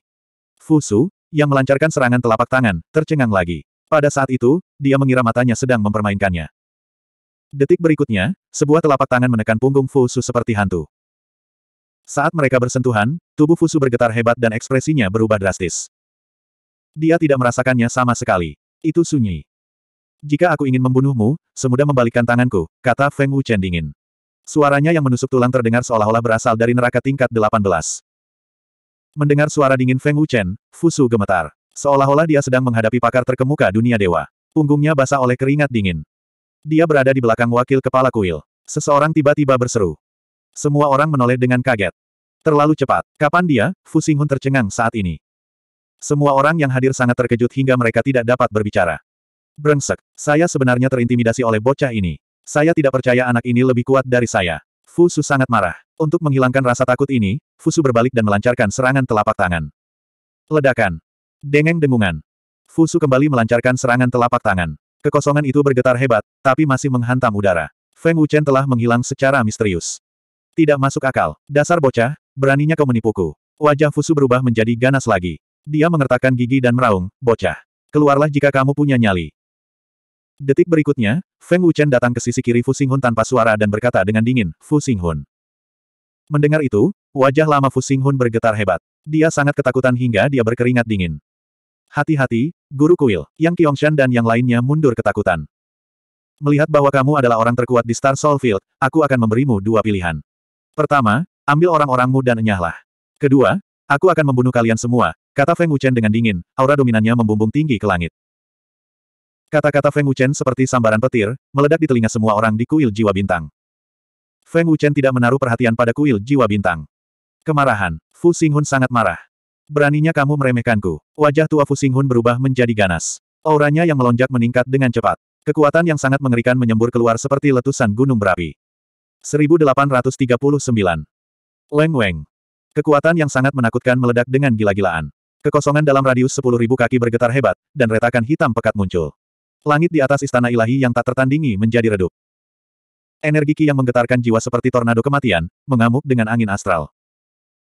S1: Fu Su, yang melancarkan serangan telapak tangan, tercengang lagi. Pada saat itu, dia mengira matanya sedang mempermainkannya. Detik berikutnya, sebuah telapak tangan menekan punggung Fu Su seperti hantu. Saat mereka bersentuhan, tubuh Fu Su bergetar hebat dan ekspresinya berubah drastis. Dia tidak merasakannya sama sekali. Itu sunyi. Jika aku ingin membunuhmu, semudah membalikkan tanganku, kata Feng Wuchen dingin. Suaranya yang menusuk tulang terdengar seolah-olah berasal dari neraka tingkat 18. Mendengar suara dingin Feng Wuchen, Fusu gemetar. Seolah-olah dia sedang menghadapi pakar terkemuka dunia dewa. Punggungnya basah oleh keringat dingin. Dia berada di belakang wakil kepala kuil. Seseorang tiba-tiba berseru. Semua orang menoleh dengan kaget. Terlalu cepat. Kapan dia? Fu Hun tercengang saat ini. Semua orang yang hadir sangat terkejut hingga mereka tidak dapat berbicara. Brengsek, saya sebenarnya terintimidasi oleh bocah ini. Saya tidak percaya anak ini lebih kuat dari saya. Fusu sangat marah. Untuk menghilangkan rasa takut ini, Fusu berbalik dan melancarkan serangan telapak tangan. Ledakan. Dengeng dengungan. Fusu kembali melancarkan serangan telapak tangan. Kekosongan itu bergetar hebat, tapi masih menghantam udara. Feng Wuchen telah menghilang secara misterius. Tidak masuk akal. Dasar bocah, beraninya kau menipuku. Wajah Fusu berubah menjadi ganas lagi. Dia mengertakkan gigi dan meraung, bocah. Keluarlah jika kamu punya nyali. Detik berikutnya, Feng Wuchen datang ke sisi kiri Fu Xinghun tanpa suara dan berkata dengan dingin, Fu Xinghun. Mendengar itu, wajah lama Fu Xinghun bergetar hebat. Dia sangat ketakutan hingga dia berkeringat dingin. Hati-hati, Guru Kuil, Yang Qiangshan dan yang lainnya mundur ketakutan. Melihat bahwa kamu adalah orang terkuat di Star Soul Field, aku akan memberimu dua pilihan. Pertama, ambil orang-orangmu dan enyahlah. Kedua, aku akan membunuh kalian semua, kata Feng Wuchen dengan dingin, aura dominannya membumbung tinggi ke langit. Kata-kata Feng Wuchen seperti sambaran petir, meledak di telinga semua orang di kuil jiwa bintang. Feng Wuchen tidak menaruh perhatian pada kuil jiwa bintang. Kemarahan. Fu Xinghun sangat marah. Beraninya kamu meremehkanku. Wajah tua Fu Xinghun berubah menjadi ganas. Auranya yang melonjak meningkat dengan cepat. Kekuatan yang sangat mengerikan menyembur keluar seperti letusan gunung berapi. 1839. Leng Weng. Kekuatan yang sangat menakutkan meledak dengan gila-gilaan. Kekosongan dalam radius 10.000 kaki bergetar hebat, dan retakan hitam pekat muncul. Langit di atas istana ilahi yang tak tertandingi menjadi redup. Energi ki yang menggetarkan jiwa seperti tornado kematian, mengamuk dengan angin astral.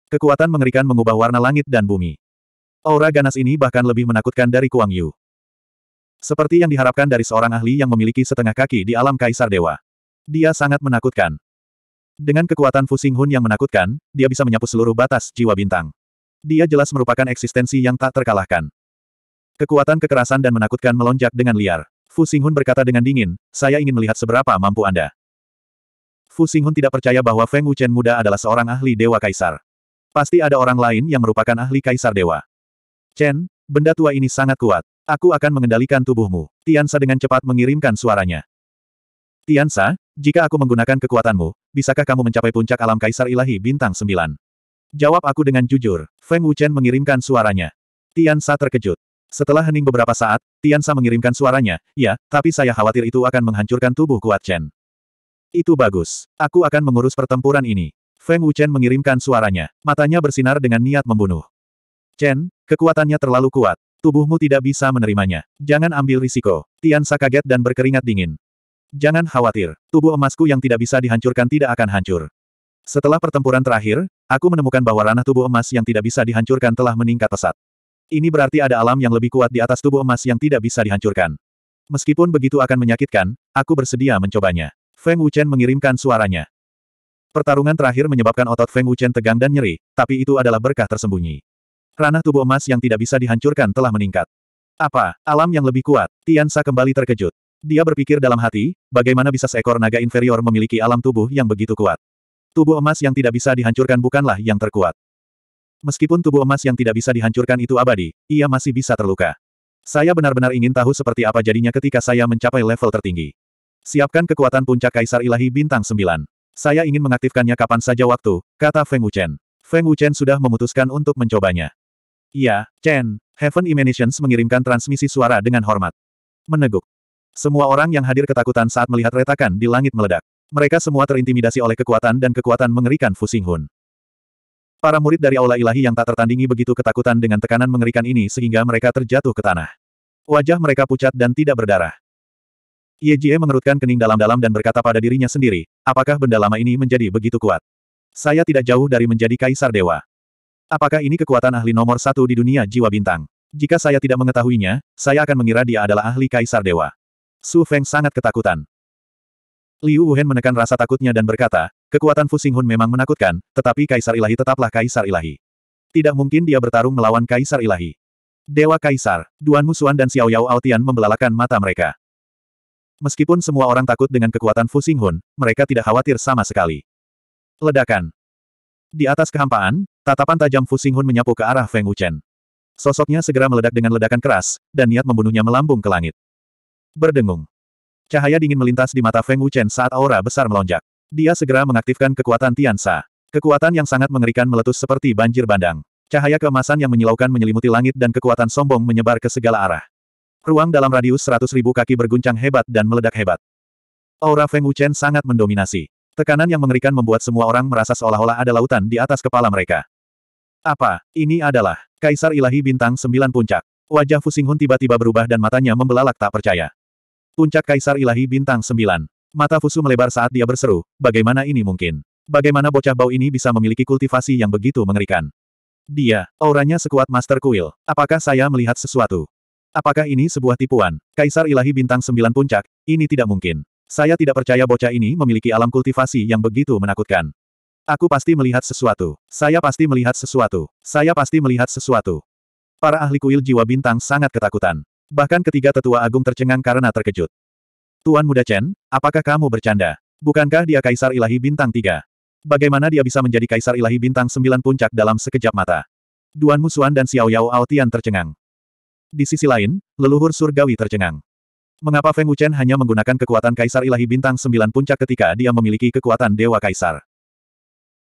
S1: Kekuatan mengerikan mengubah warna langit dan bumi. Aura ganas ini bahkan lebih menakutkan dari Kuang Yu. Seperti yang diharapkan dari seorang ahli yang memiliki setengah kaki di alam Kaisar Dewa. Dia sangat menakutkan. Dengan kekuatan Fusing Hun yang menakutkan, dia bisa menyapu seluruh batas jiwa bintang. Dia jelas merupakan eksistensi yang tak terkalahkan. Kekuatan kekerasan dan menakutkan melonjak dengan liar. Fu Xinghun berkata dengan dingin, saya ingin melihat seberapa mampu Anda. Fu Xinghun tidak percaya bahwa Feng Wuchen muda adalah seorang ahli Dewa Kaisar. Pasti ada orang lain yang merupakan ahli Kaisar Dewa. Chen, benda tua ini sangat kuat. Aku akan mengendalikan tubuhmu. Tiansa dengan cepat mengirimkan suaranya. Tiansa, jika aku menggunakan kekuatanmu, bisakah kamu mencapai puncak alam Kaisar Ilahi Bintang 9? Jawab aku dengan jujur. Feng Wuchen mengirimkan suaranya. Tiansa terkejut. Setelah hening beberapa saat, Tiansa mengirimkan suaranya, ya, tapi saya khawatir itu akan menghancurkan tubuh kuat Chen. Itu bagus. Aku akan mengurus pertempuran ini. Feng Wuchen mengirimkan suaranya. Matanya bersinar dengan niat membunuh. Chen, kekuatannya terlalu kuat. Tubuhmu tidak bisa menerimanya. Jangan ambil risiko. Tiansa kaget dan berkeringat dingin. Jangan khawatir. Tubuh emasku yang tidak bisa dihancurkan tidak akan hancur. Setelah pertempuran terakhir, aku menemukan bahwa ranah tubuh emas yang tidak bisa dihancurkan telah meningkat pesat. Ini berarti ada alam yang lebih kuat di atas tubuh emas yang tidak bisa dihancurkan. Meskipun begitu akan menyakitkan, aku bersedia mencobanya. Feng Wuchen mengirimkan suaranya. Pertarungan terakhir menyebabkan otot Feng Wuchen tegang dan nyeri, tapi itu adalah berkah tersembunyi. Ranah tubuh emas yang tidak bisa dihancurkan telah meningkat. Apa, alam yang lebih kuat? Tian Sa kembali terkejut. Dia berpikir dalam hati, bagaimana bisa seekor naga inferior memiliki alam tubuh yang begitu kuat. Tubuh emas yang tidak bisa dihancurkan bukanlah yang terkuat. Meskipun tubuh emas yang tidak bisa dihancurkan itu abadi, ia masih bisa terluka. Saya benar-benar ingin tahu seperti apa jadinya ketika saya mencapai level tertinggi. Siapkan kekuatan puncak Kaisar Ilahi Bintang 9. Saya ingin mengaktifkannya kapan saja waktu, kata Feng Wuchen. Feng Wuchen sudah memutuskan untuk mencobanya. Iya, Chen, Heaven Emanations mengirimkan transmisi suara dengan hormat. Meneguk. Semua orang yang hadir ketakutan saat melihat retakan di langit meledak. Mereka semua terintimidasi oleh kekuatan dan kekuatan mengerikan Fusing Hun. Para murid dari aula ilahi yang tak tertandingi begitu ketakutan dengan tekanan mengerikan ini sehingga mereka terjatuh ke tanah. Wajah mereka pucat dan tidak berdarah. Ye Jie mengerutkan kening dalam-dalam dan berkata pada dirinya sendiri, apakah benda lama ini menjadi begitu kuat? Saya tidak jauh dari menjadi kaisar dewa. Apakah ini kekuatan ahli nomor satu di dunia jiwa bintang? Jika saya tidak mengetahuinya, saya akan mengira dia adalah ahli kaisar dewa. Su Feng sangat ketakutan. Liu Wuhan menekan rasa takutnya dan berkata, Kekuatan Hun memang menakutkan, tetapi Kaisar Ilahi tetaplah Kaisar Ilahi. Tidak mungkin dia bertarung melawan Kaisar Ilahi. Dewa Kaisar, Duan Musuan dan Xiao Yao Altian membelalakan mata mereka. Meskipun semua orang takut dengan kekuatan Hun, mereka tidak khawatir sama sekali. Ledakan. Di atas kehampaan, tatapan tajam Hun menyapu ke arah Feng Wuchen. Sosoknya segera meledak dengan ledakan keras, dan niat membunuhnya melambung ke langit. Berdengung. Cahaya dingin melintas di mata Feng Wuchen saat aura besar melonjak. Dia segera mengaktifkan kekuatan Tiansa. Kekuatan yang sangat mengerikan meletus seperti banjir bandang. Cahaya keemasan yang menyilaukan menyelimuti langit dan kekuatan sombong menyebar ke segala arah. Ruang dalam radius seratus ribu kaki berguncang hebat dan meledak hebat. Aura Feng Wuchen sangat mendominasi. Tekanan yang mengerikan membuat semua orang merasa seolah-olah ada lautan di atas kepala mereka. Apa, ini adalah Kaisar Ilahi Bintang Sembilan Puncak. Wajah Fusinghun tiba-tiba berubah dan matanya membelalak tak percaya. Puncak Kaisar Ilahi Bintang Sembilan. Mata Fusu melebar saat dia berseru, bagaimana ini mungkin? Bagaimana bocah bau ini bisa memiliki kultivasi yang begitu mengerikan? Dia, auranya sekuat Master Kuil. Apakah saya melihat sesuatu? Apakah ini sebuah tipuan? Kaisar Ilahi Bintang Sembilan Puncak, ini tidak mungkin. Saya tidak percaya bocah ini memiliki alam kultivasi yang begitu menakutkan. Aku pasti melihat sesuatu. Saya pasti melihat sesuatu. Saya pasti melihat sesuatu. Para ahli kuil jiwa bintang sangat ketakutan. Bahkan ketiga tetua agung tercengang karena terkejut. Tuan Muda Chen, apakah kamu bercanda? Bukankah dia Kaisar Ilahi Bintang 3? Bagaimana dia bisa menjadi Kaisar Ilahi Bintang 9 puncak dalam sekejap mata? Duan Musuan dan Xiao Yao Altian tercengang. Di sisi lain, leluhur surgawi tercengang. Mengapa Feng Wuchen hanya menggunakan kekuatan Kaisar Ilahi Bintang 9 puncak ketika dia memiliki kekuatan Dewa Kaisar?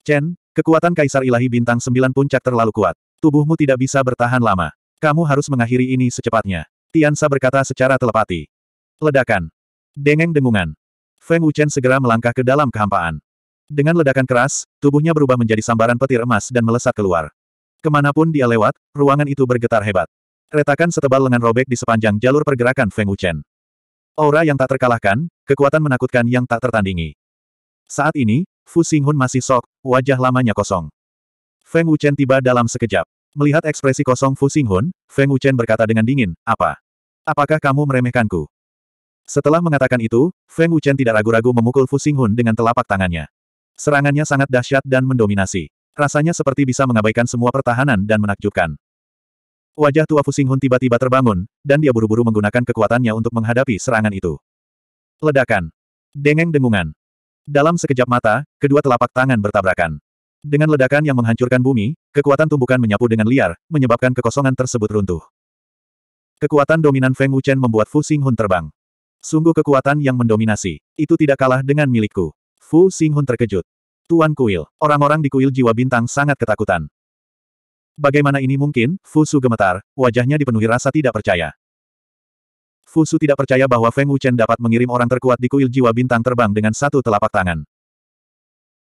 S1: Chen, kekuatan Kaisar Ilahi Bintang 9 puncak terlalu kuat. Tubuhmu tidak bisa bertahan lama. Kamu harus mengakhiri ini secepatnya. Tian Sa berkata secara telepati. Ledakan. Dengeng-dengungan. Feng Wuchen segera melangkah ke dalam kehampaan. Dengan ledakan keras, tubuhnya berubah menjadi sambaran petir emas dan melesat keluar. Kemanapun dia lewat, ruangan itu bergetar hebat. Retakan setebal lengan robek di sepanjang jalur pergerakan Feng Wuchen. Aura yang tak terkalahkan, kekuatan menakutkan yang tak tertandingi. Saat ini, Fu Xinghun masih sok, wajah lamanya kosong. Feng Wuchen tiba dalam sekejap. Melihat ekspresi kosong Fu Xinghun, Feng Wuchen berkata dengan dingin, apa? Apakah kamu meremehkanku? Setelah mengatakan itu, Feng Wuchen tidak ragu-ragu memukul Fu Xinghun dengan telapak tangannya. Serangannya sangat dahsyat dan mendominasi. Rasanya seperti bisa mengabaikan semua pertahanan dan menakjubkan. Wajah tua Fu Xinghun tiba-tiba terbangun, dan dia buru-buru menggunakan kekuatannya untuk menghadapi serangan itu. Ledakan. Dengeng dengungan. Dalam sekejap mata, kedua telapak tangan bertabrakan. Dengan ledakan yang menghancurkan bumi, kekuatan tumbukan menyapu dengan liar, menyebabkan kekosongan tersebut runtuh. Kekuatan dominan Feng Wuchen membuat Fu Xinghun terbang. Sungguh kekuatan yang mendominasi. Itu tidak kalah dengan milikku. Fu Xinghun terkejut. Tuan Kuil, orang-orang di Kuil Jiwa Bintang sangat ketakutan. Bagaimana ini mungkin? Fu Su gemetar, wajahnya dipenuhi rasa tidak percaya. Fu Su tidak percaya bahwa Feng Wuchen dapat mengirim orang terkuat di Kuil Jiwa Bintang terbang dengan satu telapak tangan.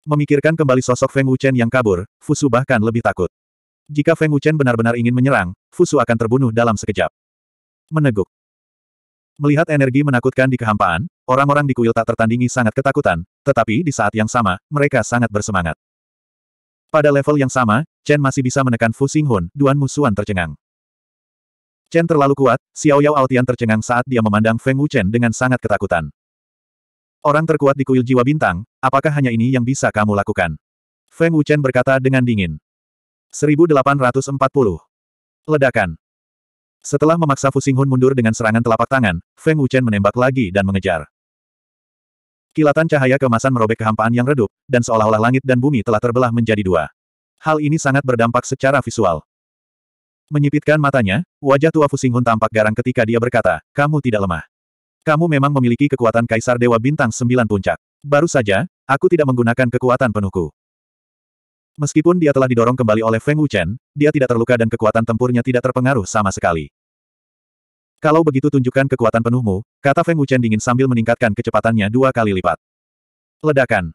S1: Memikirkan kembali sosok Feng Wuchen yang kabur, Fu Su bahkan lebih takut. Jika Feng Wuchen benar-benar ingin menyerang, Fu Su akan terbunuh dalam sekejap. Meneguk, Melihat energi menakutkan di kehampaan, orang-orang di kuil tak tertandingi sangat ketakutan, tetapi di saat yang sama, mereka sangat bersemangat. Pada level yang sama, Chen masih bisa menekan Fu Xinghun, Duan Musuan tercengang. Chen terlalu kuat, Xiao Yao Altian tercengang saat dia memandang Feng Wu Chen dengan sangat ketakutan. Orang terkuat di kuil jiwa bintang, apakah hanya ini yang bisa kamu lakukan? Feng Wu Chen berkata dengan dingin. 1840. Ledakan. Setelah memaksa Fu Fusinghun mundur dengan serangan telapak tangan, Feng Wuchen menembak lagi dan mengejar. Kilatan cahaya kemasan merobek kehampaan yang redup, dan seolah-olah langit dan bumi telah terbelah menjadi dua. Hal ini sangat berdampak secara visual. Menyipitkan matanya, wajah tua Fu Fusinghun tampak garang ketika dia berkata, kamu tidak lemah. Kamu memang memiliki kekuatan Kaisar Dewa Bintang Sembilan Puncak. Baru saja, aku tidak menggunakan kekuatan penuhku. Meskipun dia telah didorong kembali oleh Feng Wuchen, dia tidak terluka dan kekuatan tempurnya tidak terpengaruh sama sekali. Kalau begitu tunjukkan kekuatan penuhmu, kata Feng Wuchen dingin sambil meningkatkan kecepatannya dua kali lipat. Ledakan.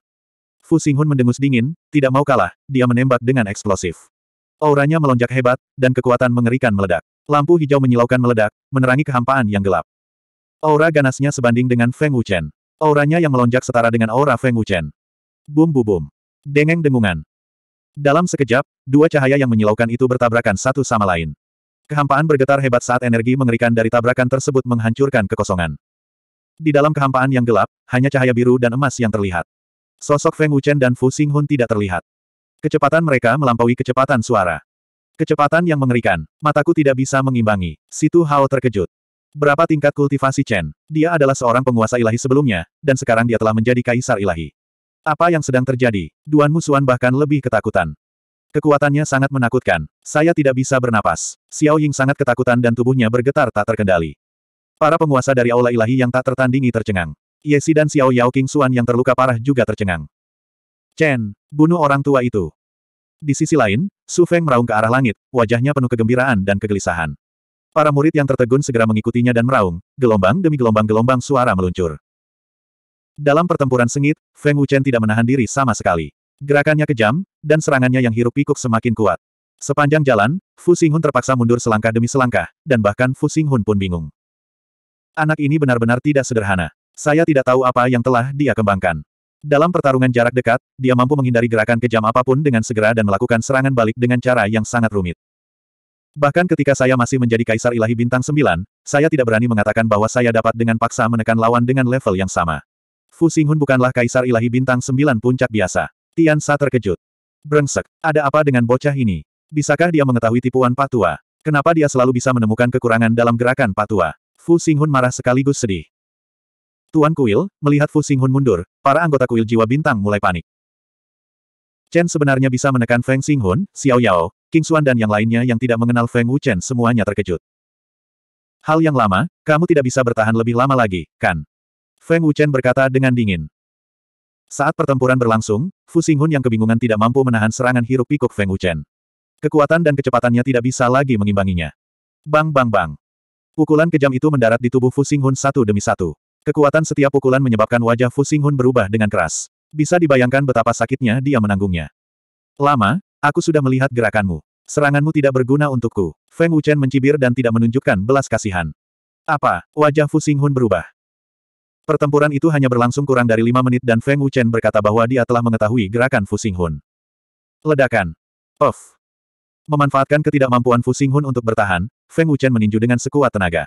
S1: Fu Xinghun mendengus dingin, tidak mau kalah, dia menembak dengan eksplosif. Auranya melonjak hebat, dan kekuatan mengerikan meledak. Lampu hijau menyilaukan meledak, menerangi kehampaan yang gelap. Aura ganasnya sebanding dengan Feng Wuchen. Auranya yang melonjak setara dengan aura Feng Wuchen. Bum bum bum. Dengeng dengungan. Dalam sekejap, dua cahaya yang menyilaukan itu bertabrakan satu sama lain. Kehampaan bergetar hebat saat energi mengerikan dari tabrakan tersebut menghancurkan kekosongan. Di dalam kehampaan yang gelap, hanya cahaya biru dan emas yang terlihat. Sosok Feng Wuchen dan Fu Xinghun tidak terlihat. Kecepatan mereka melampaui kecepatan suara. Kecepatan yang mengerikan, mataku tidak bisa mengimbangi. Situ Hao terkejut. Berapa tingkat kultivasi Chen? Dia adalah seorang penguasa ilahi sebelumnya, dan sekarang dia telah menjadi kaisar ilahi. Apa yang sedang terjadi? Duan Musuan bahkan lebih ketakutan. Kekuatannya sangat menakutkan. Saya tidak bisa bernapas. Xiao Ying sangat ketakutan dan tubuhnya bergetar tak terkendali. Para penguasa dari Aula Ilahi yang tak tertandingi tercengang. Ye Si dan Xiao Yao King Suan yang terluka parah juga tercengang. Chen, bunuh orang tua itu. Di sisi lain, Su Feng meraung ke arah langit, wajahnya penuh kegembiraan dan kegelisahan. Para murid yang tertegun segera mengikutinya dan meraung, gelombang demi gelombang-gelombang suara meluncur. Dalam pertempuran sengit, Feng Chen tidak menahan diri sama sekali. Gerakannya kejam, dan serangannya yang hirup pikuk semakin kuat. Sepanjang jalan, Fu Xinghun terpaksa mundur selangkah demi selangkah, dan bahkan Fu Xinghun pun bingung. Anak ini benar-benar tidak sederhana. Saya tidak tahu apa yang telah dia kembangkan. Dalam pertarungan jarak dekat, dia mampu menghindari gerakan kejam apapun dengan segera dan melakukan serangan balik dengan cara yang sangat rumit. Bahkan ketika saya masih menjadi kaisar ilahi bintang 9, saya tidak berani mengatakan bahwa saya dapat dengan paksa menekan lawan dengan level yang sama. Fu Xinghun bukanlah kaisar ilahi bintang 9 puncak biasa. Tian Sa terkejut. Brengsek, ada apa dengan bocah ini? Bisakah dia mengetahui tipuan patua? Kenapa dia selalu bisa menemukan kekurangan dalam gerakan patua? Fu Xinghun marah sekaligus sedih. Tuan Kuil, melihat Fu Xinghun mundur, para anggota Kuil Jiwa Bintang mulai panik. Chen sebenarnya bisa menekan Feng Xinghun, Xiao Yao, King Xuan dan yang lainnya yang tidak mengenal Feng Wu Chen semuanya terkejut. Hal yang lama, kamu tidak bisa bertahan lebih lama lagi, kan? Feng Wuchen berkata dengan dingin. Saat pertempuran berlangsung, Fu Xinghun yang kebingungan tidak mampu menahan serangan hiruk pikuk Feng Wuchen. Kekuatan dan kecepatannya tidak bisa lagi mengimbanginya. Bang bang bang. Pukulan kejam itu mendarat di tubuh Fu Xinghun satu demi satu. Kekuatan setiap pukulan menyebabkan wajah Fu Xinghun berubah dengan keras. Bisa dibayangkan betapa sakitnya dia menanggungnya. Lama, aku sudah melihat gerakanmu. Seranganmu tidak berguna untukku. Feng Wuchen mencibir dan tidak menunjukkan belas kasihan. Apa? Wajah Fu Xinghun berubah. Pertempuran itu hanya berlangsung kurang dari lima menit dan Feng Wuchen berkata bahwa dia telah mengetahui gerakan Fusing Hun. Ledakan. Puff. Memanfaatkan ketidakmampuan Fusing Hun untuk bertahan, Feng Wuchen meninju dengan sekuat tenaga.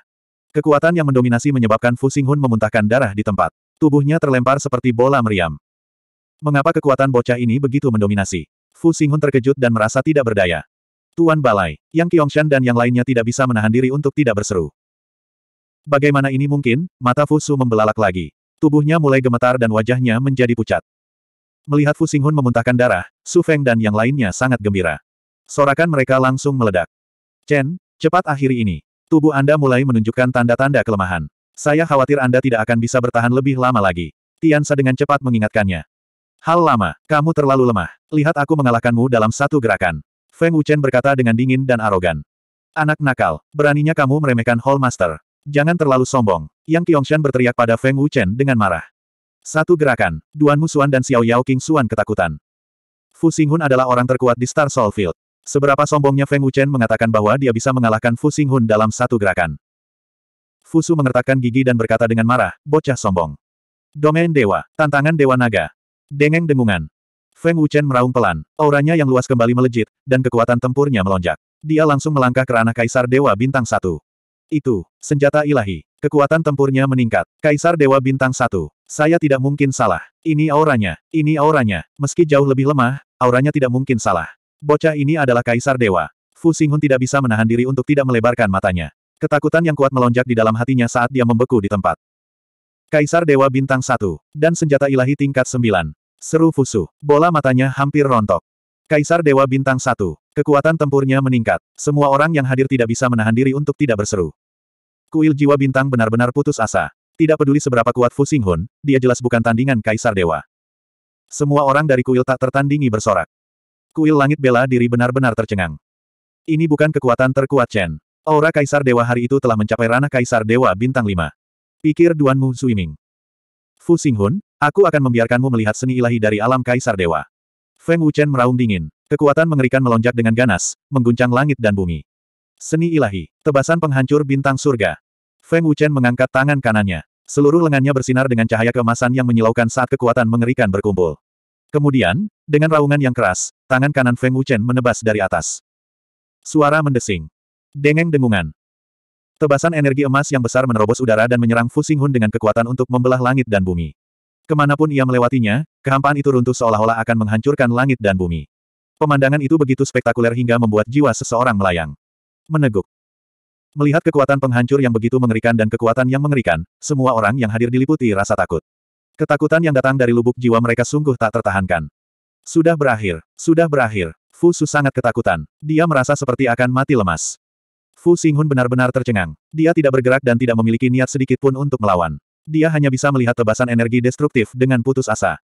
S1: Kekuatan yang mendominasi menyebabkan Fusing Hun memuntahkan darah di tempat. Tubuhnya terlempar seperti bola meriam. Mengapa kekuatan bocah ini begitu mendominasi? Fu Hun terkejut dan merasa tidak berdaya. Tuan Balai, Yang Qiangshan dan yang lainnya tidak bisa menahan diri untuk tidak berseru. Bagaimana ini mungkin? Mata Fusu membelalak lagi. Tubuhnya mulai gemetar dan wajahnya menjadi pucat. Melihat Fu Singhun memuntahkan darah, Su Feng dan yang lainnya sangat gembira. Sorakan mereka langsung meledak. Chen, cepat akhiri ini. Tubuh Anda mulai menunjukkan tanda-tanda kelemahan. Saya khawatir Anda tidak akan bisa bertahan lebih lama lagi. Tiansa dengan cepat mengingatkannya. Hal lama, kamu terlalu lemah. Lihat aku mengalahkanmu dalam satu gerakan. Feng Wuchen berkata dengan dingin dan arogan. Anak nakal, beraninya kamu meremehkan Hall Master. Jangan terlalu sombong. Yang Qiongshan berteriak pada Feng Wuchen dengan marah. Satu gerakan, Duan Musuan dan Xiao Yao King Suan ketakutan. Fu Xinghun adalah orang terkuat di Star Soul Field. Seberapa sombongnya Feng Wuchen mengatakan bahwa dia bisa mengalahkan Fu Xinghun dalam satu gerakan. Fusu mengertakkan gigi dan berkata dengan marah, bocah sombong. Domain Dewa, tantangan Dewa Naga. Dengeng dengungan. Feng Wuchen meraung pelan, auranya yang luas kembali melejit, dan kekuatan tempurnya melonjak. Dia langsung melangkah ke ranah Kaisar Dewa Bintang Satu. Itu, senjata ilahi. Kekuatan tempurnya meningkat. Kaisar Dewa Bintang Satu. Saya tidak mungkin salah. Ini auranya, ini auranya. Meski jauh lebih lemah, auranya tidak mungkin salah. Bocah ini adalah Kaisar Dewa. Fu Singhun tidak bisa menahan diri untuk tidak melebarkan matanya. Ketakutan yang kuat melonjak di dalam hatinya saat dia membeku di tempat. Kaisar Dewa Bintang Satu dan senjata ilahi tingkat 9. Seru Fusu, bola matanya hampir rontok. Kaisar Dewa Bintang 1. Kekuatan tempurnya meningkat. Semua orang yang hadir tidak bisa menahan diri untuk tidak berseru. Kuil jiwa bintang benar-benar putus asa. Tidak peduli seberapa kuat Fu Xinghun, dia jelas bukan tandingan Kaisar Dewa. Semua orang dari kuil tak tertandingi bersorak. Kuil langit bela diri benar-benar tercengang. Ini bukan kekuatan terkuat Chen. Aura Kaisar Dewa hari itu telah mencapai ranah Kaisar Dewa Bintang 5. Pikir Duan Mu Zuiming. Fu Xinghun, aku akan membiarkanmu melihat seni ilahi dari alam Kaisar Dewa. Feng Wuchen meraung dingin. Kekuatan mengerikan melonjak dengan ganas, mengguncang langit dan bumi. Seni ilahi, tebasan penghancur bintang surga. Feng Wuchen mengangkat tangan kanannya. Seluruh lengannya bersinar dengan cahaya keemasan yang menyilaukan saat kekuatan mengerikan berkumpul. Kemudian, dengan raungan yang keras, tangan kanan Feng Wuchen menebas dari atas. Suara mendesing. Dengeng dengungan. Tebasan energi emas yang besar menerobos udara dan menyerang Fu Xinghun dengan kekuatan untuk membelah langit dan bumi. Kemanapun ia melewatinya, kehampaan itu runtuh seolah-olah akan menghancurkan langit dan bumi. Pemandangan itu begitu spektakuler hingga membuat jiwa seseorang melayang. Meneguk. Melihat kekuatan penghancur yang begitu mengerikan dan kekuatan yang mengerikan, semua orang yang hadir diliputi rasa takut. Ketakutan yang datang dari lubuk jiwa mereka sungguh tak tertahankan. Sudah berakhir, sudah berakhir. Fu Su sangat ketakutan. Dia merasa seperti akan mati lemas. Fu Xinghun benar-benar tercengang. Dia tidak bergerak dan tidak memiliki niat sedikit pun untuk melawan. Dia hanya bisa melihat tebasan energi destruktif dengan putus asa.